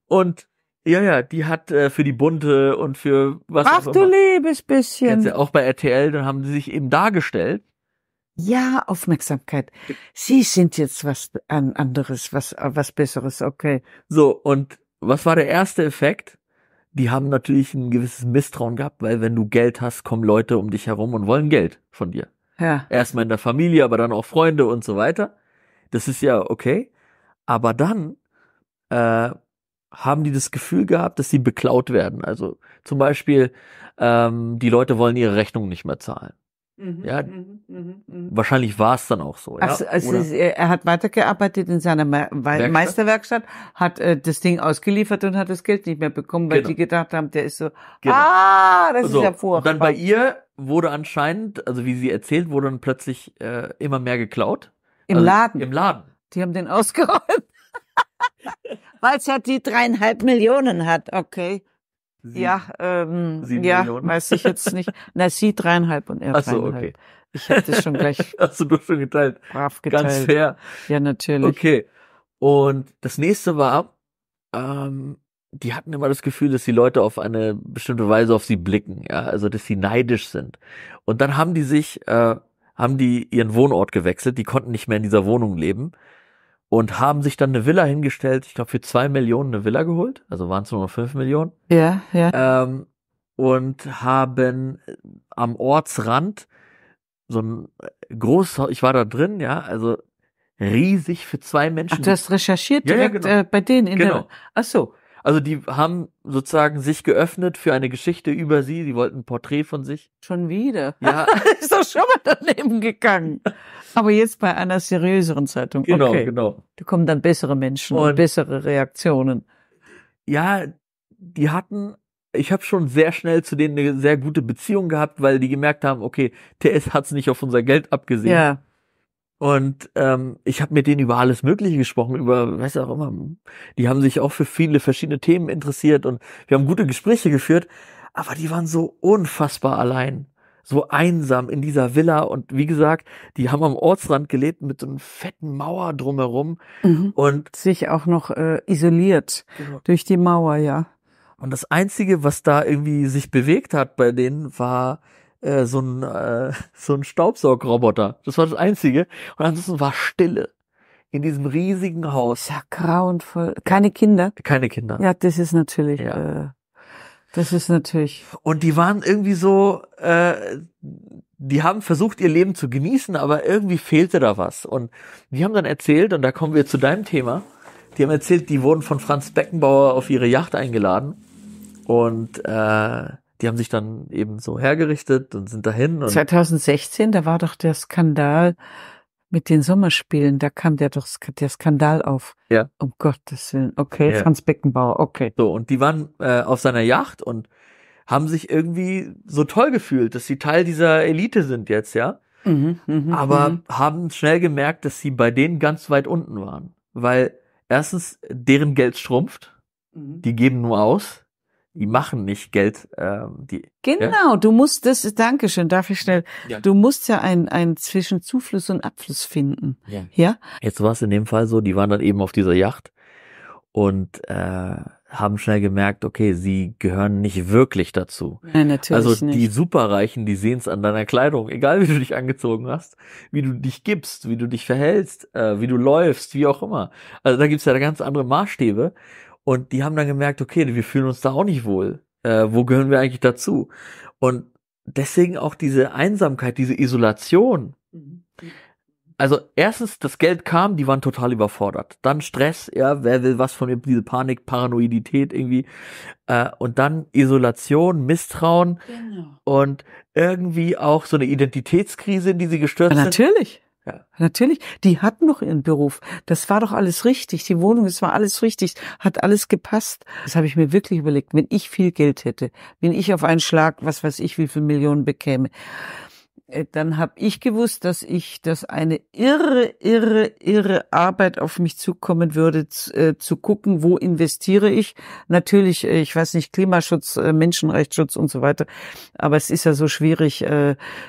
Und ja, ja, die hat äh, für die Bunte und für was Ach, auch immer. Ach du liebes bisschen. Ja auch bei RTL, dann haben sie sich eben dargestellt. Ja, Aufmerksamkeit. Sie sind jetzt was anderes, was äh, was besseres, okay. So und was war der erste Effekt? die haben natürlich ein gewisses Misstrauen gehabt, weil wenn du Geld hast, kommen Leute um dich herum und wollen Geld von dir. Ja. Erstmal in der Familie, aber dann auch Freunde und so weiter. Das ist ja okay. Aber dann äh, haben die das Gefühl gehabt, dass sie beklaut werden. Also zum Beispiel, ähm, die Leute wollen ihre Rechnung nicht mehr zahlen. Mhm, ja, mhm, mhm, mhm. wahrscheinlich war es dann auch so. Ja? Also, also ist, er hat weitergearbeitet in seiner Me Werkstatt? Meisterwerkstatt, hat äh, das Ding ausgeliefert und hat das Geld nicht mehr bekommen, weil genau. die gedacht haben, der ist so, genau. ah, das so, ist ja furchtbar. Dann bei ihr wurde anscheinend, also wie sie erzählt, wurde dann plötzlich äh, immer mehr geklaut. Im also Laden? Im Laden. Die haben den ausgeräumt. weil es ja die dreieinhalb Millionen hat, okay. Sie, ja, ähm, ja, Millionen. weiß ich jetzt nicht. Na, sie dreieinhalb und er Ach so, dreieinhalb. okay. Ich hätte das schon gleich. Hast du doch schon geteilt. Brav geteilt. Ganz fair. Ja, natürlich. Okay. Und das nächste war, ähm, die hatten immer das Gefühl, dass die Leute auf eine bestimmte Weise auf sie blicken, ja, also dass sie neidisch sind. Und dann haben die sich, äh, haben die ihren Wohnort gewechselt, die konnten nicht mehr in dieser Wohnung leben und haben sich dann eine Villa hingestellt, ich glaube für zwei Millionen eine Villa geholt, also waren es nur noch fünf Millionen. Ja, ja. Ähm, und haben äh, am Ortsrand so ein äh, großes, ich war da drin, ja, also riesig für zwei Menschen. Ach, du hast recherchiert ja, direkt ja, genau. äh, bei denen in genau. der. Ach so. Also die haben sozusagen sich geöffnet für eine Geschichte über sie. Sie wollten ein Porträt von sich. Schon wieder. Ja. ist doch schon mal daneben gegangen. Aber jetzt bei einer seriöseren Zeitung. Genau, okay. genau. Da kommen dann bessere Menschen und, und bessere Reaktionen. Ja, die hatten, ich habe schon sehr schnell zu denen eine sehr gute Beziehung gehabt, weil die gemerkt haben, okay, TS hat's nicht auf unser Geld abgesehen. Ja und ähm, ich habe mit denen über alles Mögliche gesprochen, über weiß auch immer. Die haben sich auch für viele verschiedene Themen interessiert und wir haben gute Gespräche geführt, aber die waren so unfassbar allein, so einsam in dieser Villa und wie gesagt, die haben am Ortsrand gelebt mit so einer fetten Mauer drumherum mhm. und sich auch noch äh, isoliert genau. durch die Mauer, ja. Und das einzige, was da irgendwie sich bewegt hat bei denen, war äh, so ein äh, so ein Staubsaugroboter. Das war das Einzige. Und ansonsten war Stille in diesem riesigen Haus. Ja, grauenvoll. Keine Kinder. Keine Kinder. Ja, das ist natürlich. Ja. Äh, das ist natürlich. Und die waren irgendwie so. Äh, die haben versucht, ihr Leben zu genießen, aber irgendwie fehlte da was. Und die haben dann erzählt, und da kommen wir zu deinem Thema, die haben erzählt, die wurden von Franz Beckenbauer auf ihre Yacht eingeladen. Und äh, die haben sich dann eben so hergerichtet und sind dahin. Und 2016, da war doch der Skandal mit den Sommerspielen, da kam der doch der Skandal auf. Ja. Um Gottes Willen. Okay, ja. Franz Beckenbauer, okay. So, und die waren äh, auf seiner Yacht und haben sich irgendwie so toll gefühlt, dass sie Teil dieser Elite sind jetzt, ja. Mhm, mhm Aber mh. haben schnell gemerkt, dass sie bei denen ganz weit unten waren. Weil erstens deren Geld schrumpft, mhm. die geben nur aus, die machen nicht Geld. Äh, die, genau, ja? du musst das, danke schön, darf ich schnell. Ja. Du musst ja ein, ein zwischen Zufluss und Abfluss finden. Ja. ja? Jetzt war es in dem Fall so, die waren dann eben auf dieser Yacht und äh, haben schnell gemerkt, okay, sie gehören nicht wirklich dazu. Nein, natürlich also die Superreichen, die sehen es an deiner Kleidung, egal wie du dich angezogen hast, wie du dich gibst, wie du dich verhältst, äh, wie du läufst, wie auch immer. Also da gibt's ja ganz andere Maßstäbe und die haben dann gemerkt, okay, wir fühlen uns da auch nicht wohl. Äh, wo gehören wir eigentlich dazu? Und deswegen auch diese Einsamkeit, diese Isolation. Also erstens, das Geld kam, die waren total überfordert. Dann Stress, ja, wer will was von mir, diese Panik, Paranoidität irgendwie. Äh, und dann Isolation, Misstrauen genau. und irgendwie auch so eine Identitätskrise, in die sie gestürzt ja, natürlich. sind. Natürlich. Ja, natürlich. Die hatten doch ihren Beruf. Das war doch alles richtig. Die Wohnung, es war alles richtig. Hat alles gepasst. Das habe ich mir wirklich überlegt. Wenn ich viel Geld hätte, wenn ich auf einen Schlag, was weiß ich, wie viele Millionen bekäme, äh, dann habe ich gewusst, dass ich, dass eine irre, irre, irre Arbeit auf mich zukommen würde, äh, zu, gucken, wo investiere ich. Natürlich, äh, ich weiß nicht, Klimaschutz, Menschenrechtsschutz und so weiter. Aber es ist ja so schwierig,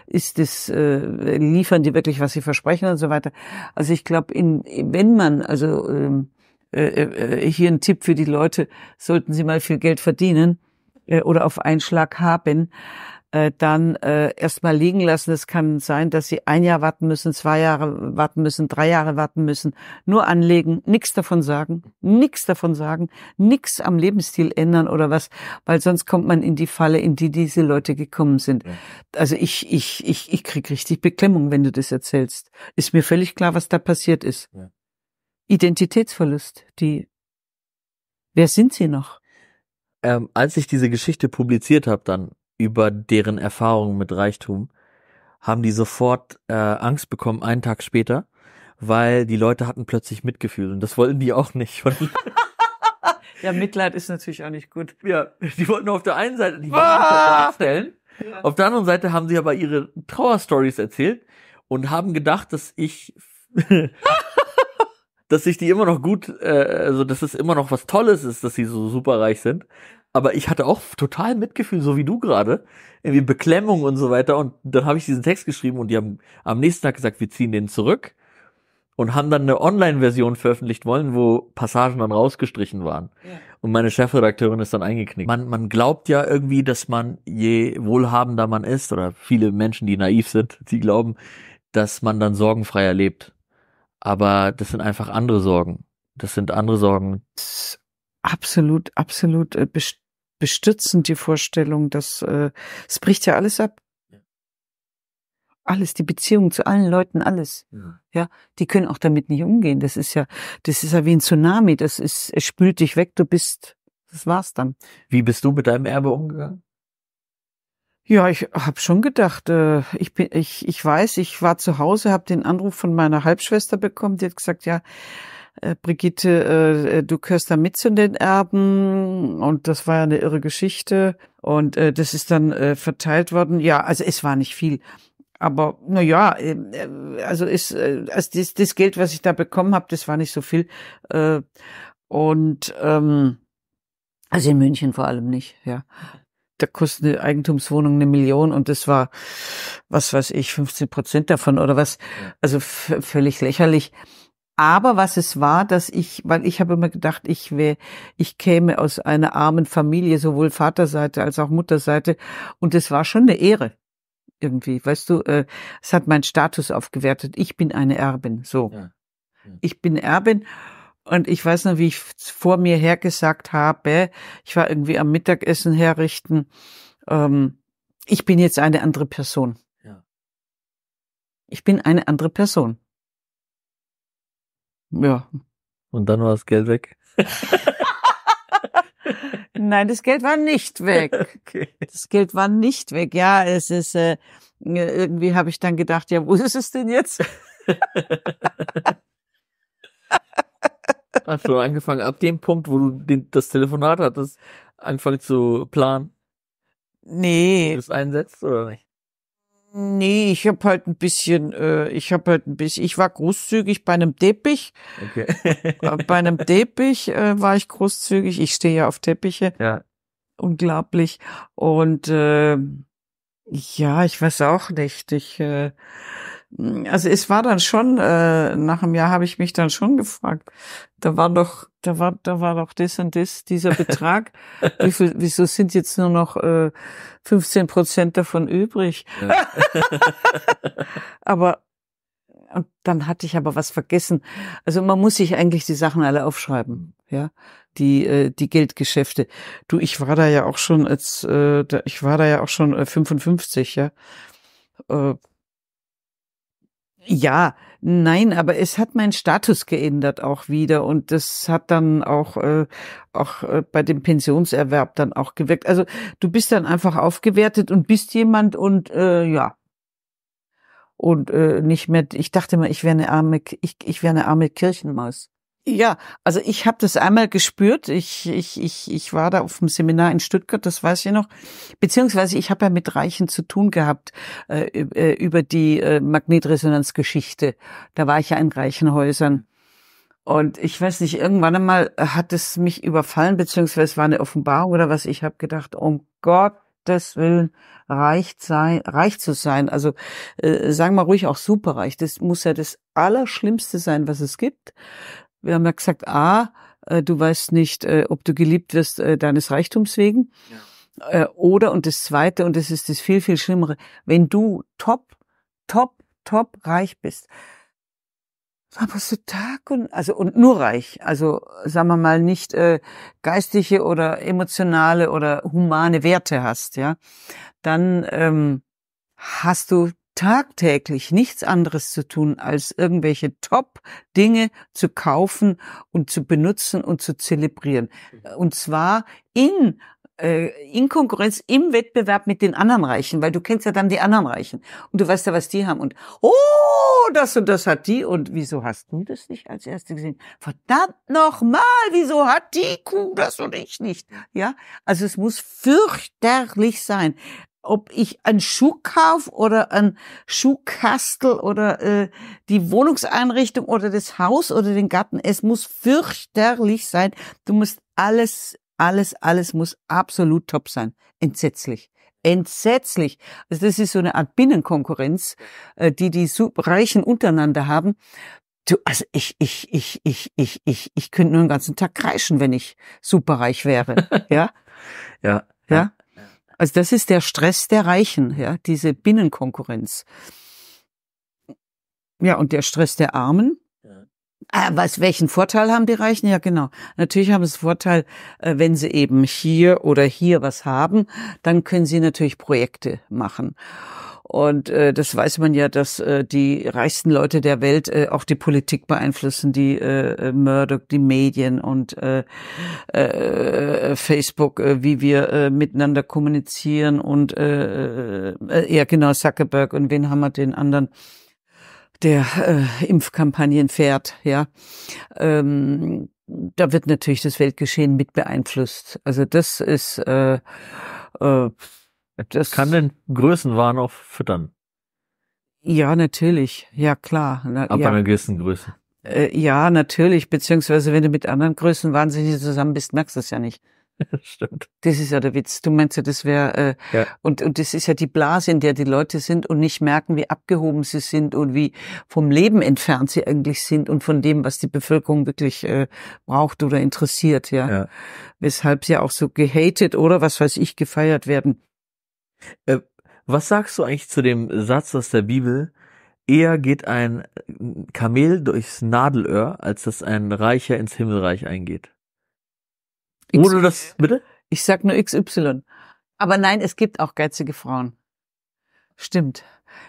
ist es, liefern die wirklich, was sie versprechen und so weiter. Also ich glaube, wenn man, also ähm, hier ein Tipp für die Leute, sollten sie mal viel Geld verdienen oder auf einen Schlag haben, äh, dann äh, erstmal liegen lassen. Es kann sein, dass sie ein Jahr warten müssen, zwei Jahre warten müssen, drei Jahre warten müssen. Nur anlegen, nichts davon sagen, nichts davon sagen, nichts am Lebensstil ändern oder was, weil sonst kommt man in die Falle, in die diese Leute gekommen sind. Ja. Also ich, ich, ich, ich krieg richtig Beklemmung, wenn du das erzählst. Ist mir völlig klar, was da passiert ist. Ja. Identitätsverlust, die Wer sind sie noch? Ähm, als ich diese Geschichte publiziert habe, dann über deren Erfahrungen mit Reichtum, haben die sofort äh, Angst bekommen, einen Tag später, weil die Leute hatten plötzlich Mitgefühl und das wollten die auch nicht. ja, Mitleid ist natürlich auch nicht gut. Ja, die wollten auf der einen Seite die ah! darstellen, ja. auf der anderen Seite haben sie aber ihre Trauerstories erzählt und haben gedacht, dass ich dass ich die immer noch gut, äh, also dass es immer noch was Tolles ist, dass sie so superreich sind aber ich hatte auch total Mitgefühl, so wie du gerade, irgendwie Beklemmung und so weiter. Und dann habe ich diesen Text geschrieben und die haben am nächsten Tag gesagt, wir ziehen den zurück und haben dann eine Online-Version veröffentlicht wollen, wo Passagen dann rausgestrichen waren. Ja. Und meine Chefredakteurin ist dann eingeknickt. Man, man glaubt ja irgendwie, dass man, je wohlhabender man ist, oder viele Menschen, die naiv sind, die glauben, dass man dann sorgenfreier lebt. Aber das sind einfach andere Sorgen. Das sind andere Sorgen. Absolut, absolut äh, bestürzend, die Vorstellung, dass äh, es bricht ja alles ab. Alles, die Beziehung zu allen Leuten, alles. Ja. ja. die können auch damit nicht umgehen. Das ist ja, das ist ja wie ein Tsunami. Das ist, es spült dich weg. Du bist, das war's dann. Wie bist du mit deinem Erbe umgegangen? Ja, ich habe schon gedacht, äh, ich bin, ich, ich weiß, ich war zu Hause, habe den Anruf von meiner Halbschwester bekommen, die hat gesagt, ja, äh, äh, äh, du gehörst da mit zu den Erben und das war ja eine irre Geschichte und äh, das ist dann äh, verteilt worden. Ja, also es war nicht viel. Aber naja, ähm, äh, also ist äh, also das, das Geld, was ich da bekommen habe, das war nicht so viel. Äh, und ähm, also in München vor allem nicht, ja. Da kostet eine Eigentumswohnung eine Million und das war, was weiß ich, 15 Prozent davon oder was. Also völlig lächerlich. Aber was es war, dass ich, weil ich habe immer gedacht, ich wäre, ich käme aus einer armen Familie, sowohl Vaterseite als auch Mutterseite. Und es war schon eine Ehre. Irgendwie, weißt du, äh, es hat meinen Status aufgewertet. Ich bin eine Erbin, so. Ja. Ja. Ich bin Erbin und ich weiß noch, wie ich vor mir hergesagt habe, ich war irgendwie am Mittagessen herrichten, ähm, ich bin jetzt eine andere Person. Ja. Ich bin eine andere Person. Ja. Und dann war das Geld weg. Nein, das Geld war nicht weg. Okay. Das Geld war nicht weg. Ja, es ist äh, irgendwie habe ich dann gedacht, ja, wo ist es denn jetzt? Hast du angefangen, ab dem Punkt, wo du den, das Telefonat hattest, angefangen zu planen? Nee. Du es einsetzt oder nicht? Nee, ich habe halt ein bisschen, äh, ich habe halt ein bisschen, ich war großzügig bei einem Teppich. Okay. Äh, bei einem Teppich äh, war ich großzügig. Ich stehe ja auf Teppiche. Ja. Unglaublich. Und äh, ja, ich weiß auch nicht. Ich äh, also es war dann schon, äh, nach einem Jahr habe ich mich dann schon gefragt, da war doch, da war, da war doch das und das, dieser Betrag. Wie viel, wieso sind jetzt nur noch äh, 15 Prozent davon übrig? Ja. aber und dann hatte ich aber was vergessen. Also man muss sich eigentlich die Sachen alle aufschreiben, ja, die äh, die Geldgeschäfte. Du, ich war da ja auch schon als, äh, ich war da ja auch schon 55, äh, ja. Äh, ja, nein, aber es hat meinen Status geändert auch wieder und das hat dann auch äh, auch äh, bei dem Pensionserwerb dann auch gewirkt. Also du bist dann einfach aufgewertet und bist jemand und äh, ja und äh, nicht mehr. Ich dachte mal, ich wäre eine arme ich ich wäre eine arme Kirchenmaus. Ja, also ich habe das einmal gespürt. Ich, ich, ich, ich war da auf dem Seminar in Stuttgart, das weiß ich noch. Beziehungsweise ich habe ja mit Reichen zu tun gehabt äh, äh, über die äh, Magnetresonanzgeschichte. Da war ich ja in reichen Häusern. Und ich weiß nicht, irgendwann einmal hat es mich überfallen, beziehungsweise war eine Offenbarung oder was. Ich habe gedacht, um Gottes Willen, reich, sein, reich zu sein. Also äh, sagen wir ruhig auch superreich. Das muss ja das Allerschlimmste sein, was es gibt. Wir haben ja gesagt, A, äh, du weißt nicht, äh, ob du geliebt wirst äh, deines Reichtums wegen. Ja. Oder, und das Zweite, und das ist das viel, viel Schlimmere, wenn du top, top, top reich bist, aber so Tag und also und nur reich, also sagen wir mal nicht äh, geistige oder emotionale oder humane Werte hast, ja, dann ähm, hast du tagtäglich nichts anderes zu tun, als irgendwelche Top-Dinge zu kaufen und zu benutzen und zu zelebrieren. Mhm. Und zwar in äh, in Konkurrenz, im Wettbewerb mit den anderen Reichen, weil du kennst ja dann die anderen Reichen und du weißt ja, was die haben und oh, das und das hat die und wieso hast du das nicht als erste gesehen? Verdammt nochmal, wieso hat die Kuh das und ich nicht? Ja, also es muss fürchterlich sein ob ich einen Schuh kauf oder ein Schuhkastel oder äh, die Wohnungseinrichtung oder das Haus oder den Garten. Es muss fürchterlich sein. Du musst alles, alles, alles muss absolut top sein. Entsetzlich. Entsetzlich. Also das ist so eine Art Binnenkonkurrenz, äh, die die Reichen untereinander haben. Du, also ich, ich, ich, ich, ich, ich, ich könnte nur den ganzen Tag kreischen, wenn ich superreich wäre. ja? ja? Ja. Ja. Also das ist der Stress der Reichen, ja, diese Binnenkonkurrenz. Ja, und der Stress der Armen. Ja. Ah, was, welchen Vorteil haben die Reichen? Ja, genau. Natürlich haben sie Vorteil, äh, wenn sie eben hier oder hier was haben, dann können sie natürlich Projekte machen. Und äh, das weiß man ja, dass äh, die reichsten Leute der Welt äh, auch die Politik beeinflussen, die äh, äh, Murdoch, die Medien und äh, äh, Facebook, äh, wie wir äh, miteinander kommunizieren und äh, äh, ja genau Zuckerberg und wen haben wir den anderen? der äh, Impfkampagnen fährt, ja, ähm, da wird natürlich das Weltgeschehen mit beeinflusst. Also das ist äh, äh, das kann den Größenwahn auch füttern. Ja, natürlich. Ja, klar. Na, Ab ja. einer gewissen Größe. Äh, ja, natürlich. Beziehungsweise, wenn du mit anderen Größen wahnsinnig zusammen bist, merkst du es ja nicht. Stimmt. Das ist ja der Witz. Du meinst ja, das wäre äh, ja. und und das ist ja die Blase, in der die Leute sind und nicht merken, wie abgehoben sie sind und wie vom Leben entfernt sie eigentlich sind und von dem, was die Bevölkerung wirklich äh, braucht oder interessiert, ja. ja. Weshalb sie auch so gehatet oder was weiß ich gefeiert werden. Äh, was sagst du eigentlich zu dem Satz aus der Bibel? Eher geht ein Kamel durchs Nadelöhr, als dass ein Reicher ins Himmelreich eingeht. Oder das, äh, bitte? Ich sag nur XY. Aber nein, es gibt auch geizige Frauen. Stimmt.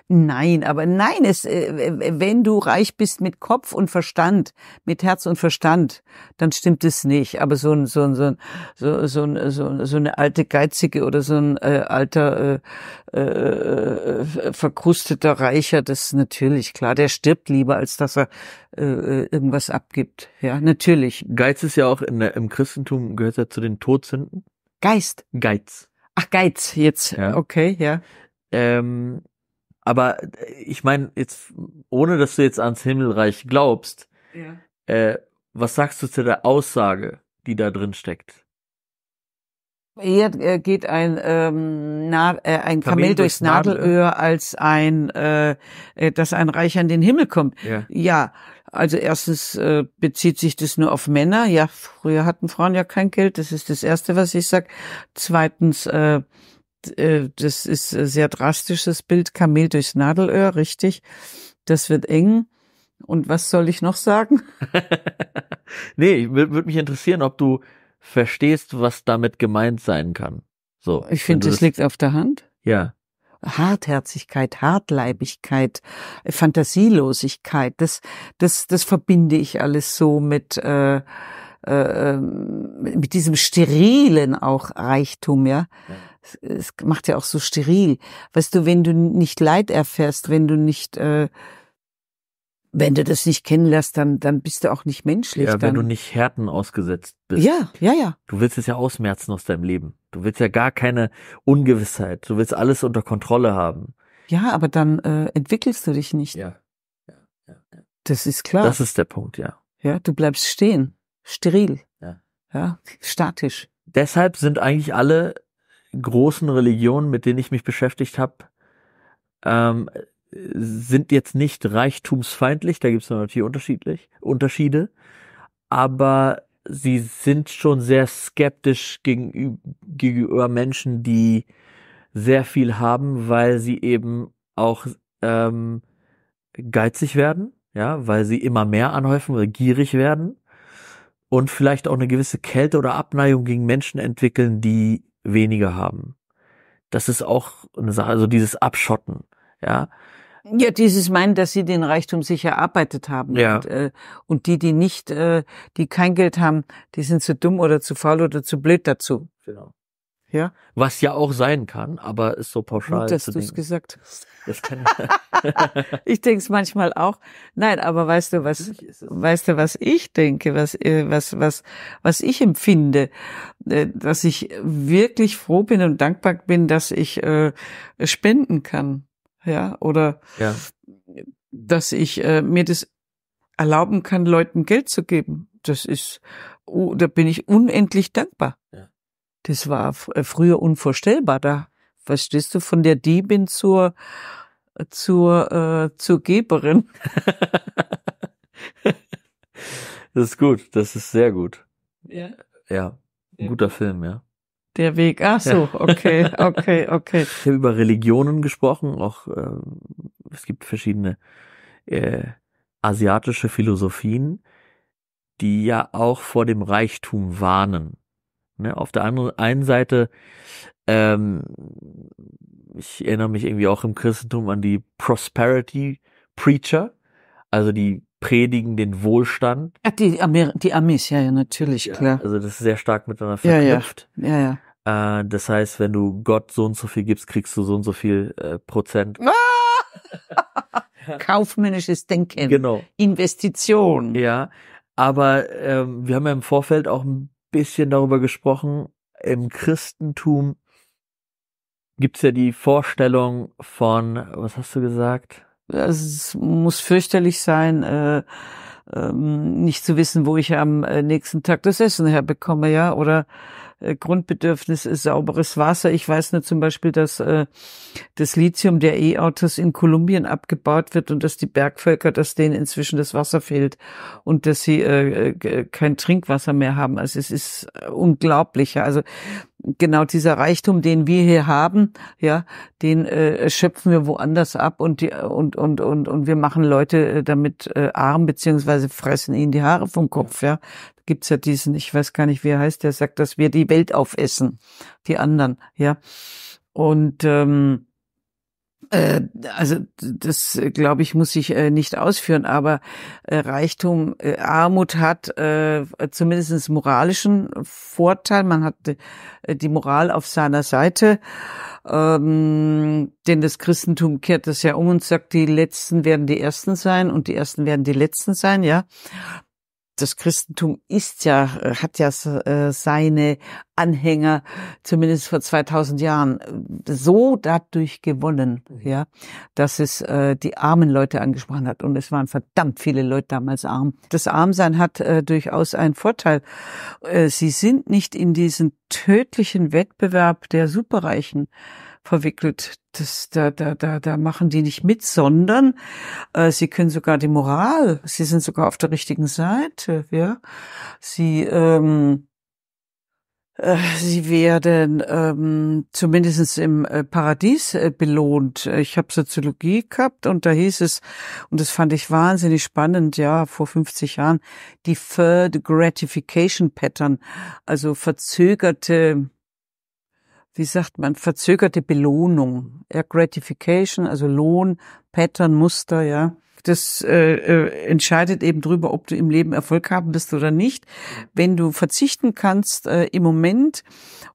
Nein, aber nein, es, äh, wenn du reich bist mit Kopf und Verstand, mit Herz und Verstand, dann stimmt es nicht. Aber so ein, so ein, so ein, so, so, ein, so, so eine alte Geizige oder so ein äh, alter äh, äh, äh, verkrusteter Reicher, das ist natürlich klar. Der stirbt lieber, als dass er äh, äh, irgendwas abgibt. Ja, natürlich. Geiz ist ja auch in, der, im Christentum gehört ja zu den Todsünden. Geist. Geiz. Ach, Geiz, jetzt. Ja. Okay, ja. Ähm, aber äh, ich meine, jetzt, ohne dass du jetzt ans Himmelreich glaubst, ja. äh, was sagst du zu der Aussage, die da drin steckt? Eher geht ein, ähm, Na, äh, ein Kamel, Kamel durchs, durchs Nadelöhr, Nadelöhr, als ein, äh, äh dass ein Reicher in den Himmel kommt. Ja, ja also erstens äh, bezieht sich das nur auf Männer. Ja, früher hatten Frauen ja kein Geld. Das ist das Erste, was ich sag. Zweitens, äh, äh, das ist ein sehr drastisches Bild, Kamel durchs Nadelöhr, richtig. Das wird eng. Und was soll ich noch sagen? nee, würde mich interessieren, ob du verstehst, was damit gemeint sein kann. So. Ich finde, das, liegt auf der Hand. Ja. Hartherzigkeit, Hartleibigkeit, Fantasielosigkeit, das, das, das verbinde ich alles so mit, äh, äh, ähm, mit diesem sterilen auch Reichtum, ja. ja es macht ja auch so steril. Weißt du, wenn du nicht Leid erfährst, wenn du nicht, äh, wenn du das nicht kennenlässt, dann, dann bist du auch nicht menschlich. Ja, wenn du nicht Härten ausgesetzt bist. Ja, ja, ja. Du willst es ja ausmerzen aus deinem Leben. Du willst ja gar keine Ungewissheit. Du willst alles unter Kontrolle haben. Ja, aber dann äh, entwickelst du dich nicht. Ja. ja. Ja, ja, Das ist klar. Das ist der Punkt, ja. Ja, du bleibst stehen, steril. Ja. Ja, statisch. Deshalb sind eigentlich alle großen Religionen, mit denen ich mich beschäftigt habe, ähm, sind jetzt nicht reichtumsfeindlich, da gibt es natürlich unterschiedlich, Unterschiede, aber sie sind schon sehr skeptisch gegenüber, gegenüber Menschen, die sehr viel haben, weil sie eben auch ähm, geizig werden, ja, weil sie immer mehr anhäufen oder gierig werden und vielleicht auch eine gewisse Kälte oder Abneigung gegen Menschen entwickeln, die weniger haben. Das ist auch eine Sache, also dieses Abschotten, ja. Ja, dieses meinen, dass sie den Reichtum sich erarbeitet haben. Ja. Und, äh, und die, die nicht, äh, die kein Geld haben, die sind zu dumm oder zu faul oder zu blöd dazu. Genau. Ja. Was ja auch sein kann, aber ist so pauschal. Gut, dass du es gesagt hast. ich denke es manchmal auch. Nein, aber weißt du, was, weißt du, was ich denke, was, äh, was, was, was ich empfinde, äh, dass ich wirklich froh bin und dankbar bin, dass ich äh, spenden kann. Ja, oder, ja. dass ich äh, mir das erlauben kann, Leuten Geld zu geben. Das ist, oh, da bin ich unendlich dankbar. Ja. Das war äh, früher unvorstellbar. Da verstehst du von der Diebin zur zur äh, zur Geberin. das ist gut. Das ist sehr gut. Ja. Ja. Ein guter Film, ja. Der Weg. Ach so, okay, okay, okay. Ich habe über Religionen gesprochen. Auch äh, es gibt verschiedene äh, asiatische Philosophien, die ja auch vor dem Reichtum warnen. Ne? Auf der anderen einen Seite, ähm, ich erinnere mich irgendwie auch im Christentum an die Prosperity Preacher, also die predigen den Wohlstand. Ach, die, Amer die Amis, ja, ja, natürlich, klar. also das ist sehr stark miteinander verknüpft. Ja, ja. ja, ja. Äh, das heißt, wenn du Gott so und so viel gibst, kriegst du so und so viel äh, Prozent. Ah! Kaufmännisches Denken. Genau. Investition. Ja. Aber ähm, wir haben ja im Vorfeld auch ein bisschen darüber gesprochen. Im Christentum gibt's ja die Vorstellung von, was hast du gesagt? Es muss fürchterlich sein, äh, ähm, nicht zu wissen, wo ich am äh, nächsten Tag das Essen herbekomme, ja, oder äh, Grundbedürfnis ist sauberes Wasser. Ich weiß nur zum Beispiel, dass äh, das Lithium der E-Autos in Kolumbien abgebaut wird und dass die Bergvölker, dass denen inzwischen das Wasser fehlt und dass sie äh, äh kein Trinkwasser mehr haben. Also es ist äh, unglaublich. Also genau dieser Reichtum, den wir hier haben, ja, den äh, schöpfen wir woanders ab und die, und und und und wir machen Leute damit äh, arm beziehungsweise fressen ihnen die Haare vom Kopf, ja gibt's ja diesen, ich weiß gar nicht, wie er heißt, der sagt, dass wir die Welt aufessen, die anderen, ja. Und ähm, äh, also das, glaube ich, muss ich äh, nicht ausführen, aber äh, Reichtum, äh, Armut hat äh, zumindest moralischen Vorteil. Man hat die Moral auf seiner Seite, ähm, denn das Christentum kehrt das ja um und sagt, die Letzten werden die Ersten sein und die Ersten werden die Letzten sein, ja das Christentum ist ja, äh, hat ja äh, seine Anhänger zumindest vor 2000 Jahren äh, so dadurch gewonnen, mhm. ja, dass es die armen Leute angesprochen hat. Und es waren verdammt viele Leute damals arm. Das Armsein hat durchaus einen Vorteil. Sie sind nicht in diesen tödlichen Wettbewerb der Superreichen verwickelt. Das, da, da, da, da machen die nicht mit, sondern äh, sie können sogar die Moral, sie sind sogar auf der richtigen Seite. Ja? Sie, ähm, äh, sie werden ähm, zumindest im äh, Paradies äh, belohnt. Ich habe Soziologie gehabt und da hieß es, und das fand ich wahnsinnig spannend, ja, vor 50 Jahren, Deferred Gratification Pattern, also verzögerte wie sagt man, verzögerte Belohnung, ja, Gratification, also Lohn, Pattern, Muster, ja. Das äh, äh, entscheidet eben drüber, ob du im Leben Erfolg haben wirst oder nicht. Wenn du verzichten kannst äh, im Moment,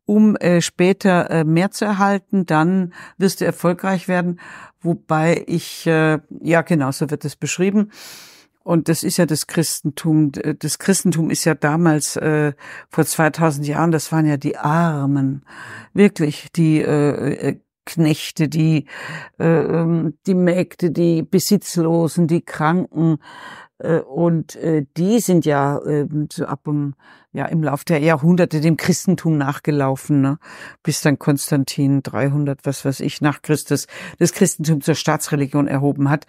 um äh, später äh, mehr zu erhalten, dann wirst du erfolgreich werden. Wobei ich, äh, ja genau, so wird es beschrieben und das ist ja das Christentum. Das Christentum ist ja damals äh, vor 2000 Jahren, das waren ja die Armen, wirklich die äh, äh Knechte, die, äh, ähm, die Mägde, die Besitzlosen, die Kranken. Äh, und äh, die sind ja ähm, ab um, ja, im Lauf der Jahrhunderte dem Christentum nachgelaufen, ne? bis dann Konstantin 300, was weiß ich, nach Christus das Christentum zur Staatsreligion erhoben hat.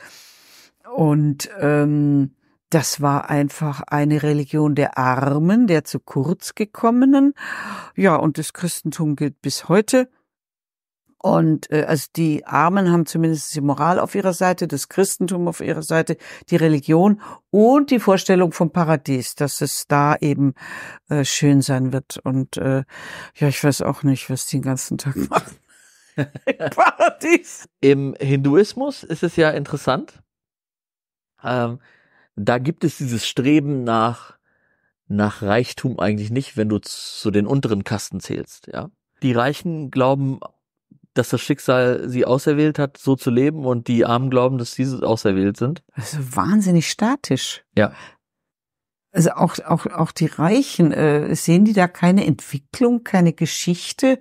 Und ähm, das war einfach eine Religion der Armen, der zu kurz gekommenen. Ja, und das Christentum gilt bis heute. Und äh, also die Armen haben zumindest die Moral auf ihrer Seite, das Christentum auf ihrer Seite, die Religion und die Vorstellung vom Paradies, dass es da eben äh, schön sein wird. Und äh, ja, ich weiß auch nicht, was die den ganzen Tag machen. Paradies. Im Hinduismus ist es ja interessant, ähm, da gibt es dieses Streben nach, nach Reichtum eigentlich nicht, wenn du zu den unteren Kasten zählst, ja. Die Reichen glauben, dass das Schicksal sie auserwählt hat, so zu leben, und die Armen glauben, dass sie auserwählt sind. Also wahnsinnig statisch. Ja. Also auch, auch, auch die Reichen, äh, sehen die da keine Entwicklung, keine Geschichte?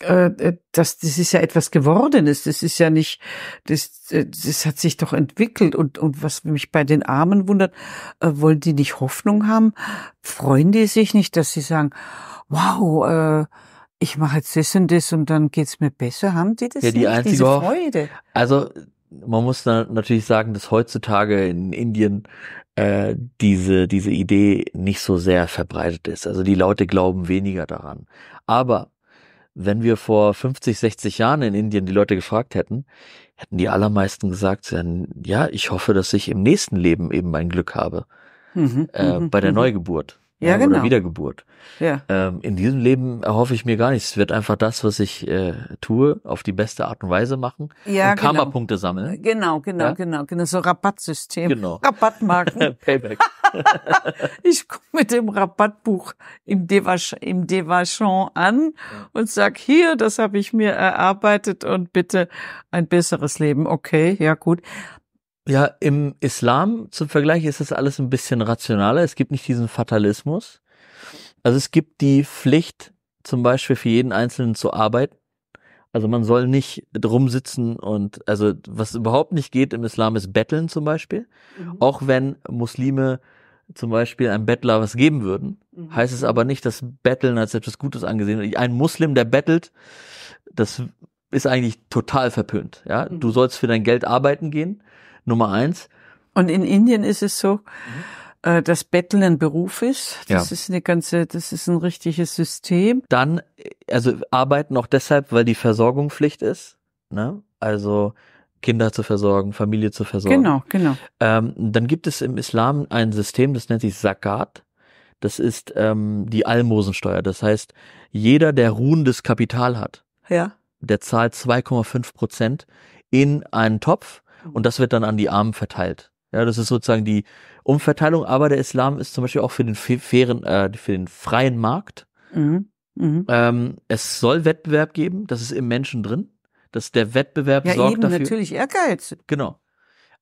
Äh, das, das ist ja etwas Gewordenes. Das ist ja nicht, das, äh, das hat sich doch entwickelt. Und, und was mich bei den Armen wundert, äh, wollen die nicht Hoffnung haben? Freuen die sich nicht, dass sie sagen, wow, ich mache jetzt das und das und dann geht's mir besser? Haben die das ja, die nicht, einzige diese Freude? Also man muss na natürlich sagen, dass heutzutage in Indien äh, diese, diese Idee nicht so sehr verbreitet ist. Also die Leute glauben weniger daran. Aber wenn wir vor 50, 60 Jahren in Indien die Leute gefragt hätten, hätten die allermeisten gesagt, ja, ich hoffe, dass ich im nächsten Leben eben mein Glück habe. Mhm, äh, mhm, bei der mhm. Neugeburt. Ja, ja genau. Oder Wiedergeburt. Ja. Ähm, in diesem Leben erhoffe ich mir gar nichts. Es wird einfach das, was ich äh, tue, auf die beste Art und Weise machen. Ja, und genau. Karma-Punkte sammeln. Genau, genau, ja? genau, genau. So Rabattsystem. Genau. Rabattmarken. Payback. ich gucke mit dem Rabattbuch im, Devach, im Devachon an und sag hier, das habe ich mir erarbeitet und bitte ein besseres Leben. Okay, ja gut. Ja, im Islam zum Vergleich ist das alles ein bisschen rationaler. Es gibt nicht diesen Fatalismus. Also es gibt die Pflicht, zum Beispiel für jeden Einzelnen zu arbeiten. Also man soll nicht drum sitzen und, also was überhaupt nicht geht im Islam ist betteln zum Beispiel. Mhm. Auch wenn Muslime zum Beispiel einem Bettler was geben würden, mhm. heißt es aber nicht, dass Betteln als etwas Gutes angesehen wird. Ein Muslim, der bettelt, das ist eigentlich total verpönt. Ja, mhm. du sollst für dein Geld arbeiten gehen Nummer eins. Und in Indien ist es so, mhm. Äh, dass Betteln ein Beruf ist. Das ja. ist eine ganze, das ist ein richtiges System. Dann, also arbeiten auch deshalb, weil die Versorgung Pflicht ist. Ne? Also Kinder zu versorgen, Familie zu versorgen. Genau, genau. Ähm, dann gibt es im Islam ein System, das nennt sich Zakat. Das ist ähm, die Almosensteuer. Das heißt, jeder, der ruhendes Kapital hat, ja. der zahlt 2,5 Prozent in einen Topf und das wird dann an die Armen verteilt. Ja, das ist sozusagen die Umverteilung, aber der Islam ist zum Beispiel auch für den fairen, äh, für den freien Markt. Mhm. Mhm. Ähm, es soll Wettbewerb geben, das ist im Menschen drin, dass der Wettbewerb ja, sorgt eben, dafür. natürlich Ehrgeiz. Genau.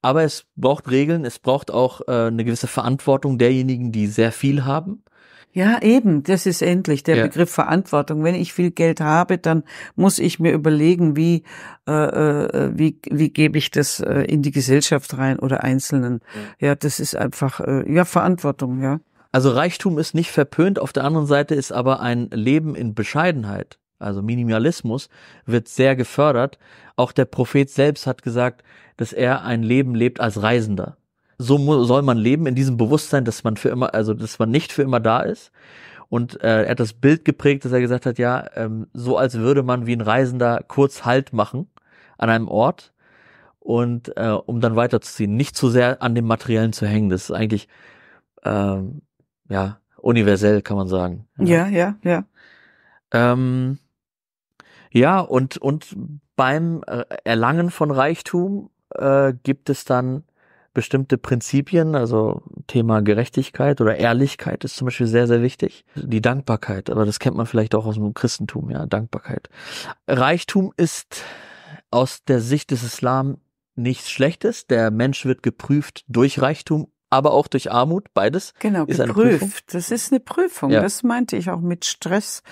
Aber es braucht Regeln, es braucht auch äh, eine gewisse Verantwortung derjenigen, die sehr viel haben. Ja, eben, das ist endlich der ja. Begriff Verantwortung. Wenn ich viel Geld habe, dann muss ich mir überlegen, wie, äh, äh wie, wie gebe ich das äh, in die Gesellschaft rein oder Einzelnen. Ja, ja das ist einfach, äh, ja, Verantwortung, ja. Also Reichtum ist nicht verpönt, auf der anderen Seite ist aber ein Leben in Bescheidenheit, also Minimalismus, wird sehr gefördert. Auch der Prophet selbst hat gesagt, dass er ein Leben lebt als Reisender so soll man leben in diesem Bewusstsein, dass man für immer, also dass man nicht für immer da ist. Und äh, er hat das Bild geprägt, dass er gesagt hat, ja, ähm, so als würde man wie ein Reisender kurz Halt machen an einem Ort und äh, um dann weiterzuziehen, nicht zu sehr an dem Materiellen zu hängen. Das ist eigentlich ähm, ja universell, kann man sagen. Ja, ja, ja. ja. Ähm, ja, und, und beim äh, Erlangen von Reichtum äh, gibt es dann bestimmte Prinzipien, also Thema Gerechtigkeit oder Ehrlichkeit ist zum Beispiel sehr, sehr wichtig. Die Dankbarkeit, aber das kennt man vielleicht auch aus dem Christentum, ja, Dankbarkeit. Reichtum ist aus der Sicht des Islam nichts Schlechtes. Der Mensch wird geprüft durch Reichtum aber auch durch Armut, beides. Genau, ist geprüft. Eine Prüfung. Das ist eine Prüfung. Ja. Das meinte ich auch mit Stress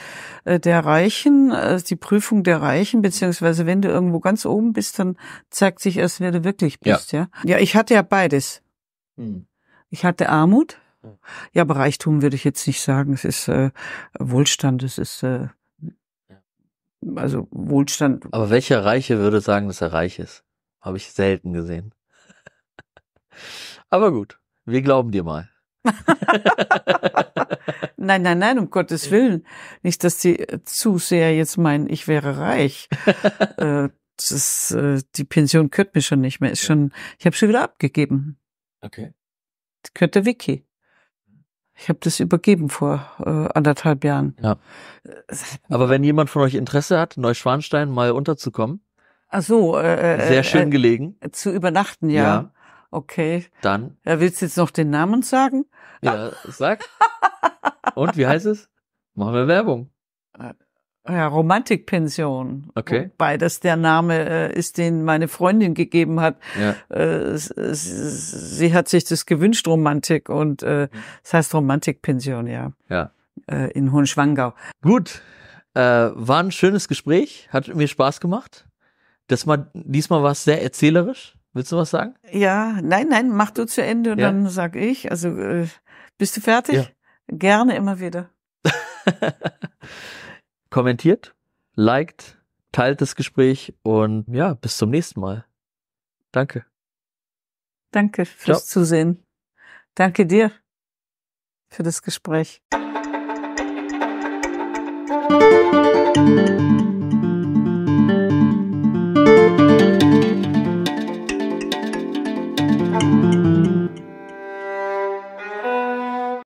äh, der Reichen, also die Prüfung der Reichen, beziehungsweise wenn du irgendwo ganz oben bist, dann zeigt sich erst, wer du wirklich bist, ja. Ja, ja ich hatte ja beides. Hm. Ich hatte Armut. Ja, aber Reichtum würde ich jetzt nicht sagen. Es ist äh, Wohlstand, es ist äh, also Wohlstand. Aber welcher Reiche würde sagen, dass er reich ist? Habe ich selten gesehen. Aber gut. Wir glauben dir mal. nein, nein, nein, um Gottes Willen. Nicht, dass die äh, zu sehr jetzt meinen, ich wäre reich. äh, das ist, äh, die Pension gehört mir schon nicht mehr. Ist schon, ich habe schon wieder abgegeben. Okay. Das gehört der Wiki. Ich habe das übergeben vor äh, anderthalb Jahren. Ja. Äh, Aber wenn jemand von euch Interesse hat, Neuschwanstein mal unterzukommen, Ach so, äh, äh sehr schön äh, gelegen. Zu übernachten, ja. ja. Okay. Dann. ja, willst du jetzt noch den Namen sagen? Ja, sag. Und wie heißt es? Machen wir Werbung. Äh, ja, Romantikpension. Okay. Wobei Beides der Name äh, ist, den meine Freundin gegeben hat. Ja. Äh, sie, sie hat sich das gewünscht, Romantik, und äh, das heißt Romantikpension, ja. Ja. Äh, in Hohenschwangau. Gut. Äh, war ein schönes Gespräch, hat mir Spaß gemacht. Das war, diesmal war es sehr erzählerisch. Willst du was sagen? Ja, nein, nein, mach du zu Ende und ja. dann sag ich. Also äh, bist du fertig? Ja. Gerne immer wieder. Kommentiert, liked, teilt das Gespräch und ja, bis zum nächsten Mal. Danke. Danke fürs Ciao. Zusehen. Danke dir für das Gespräch.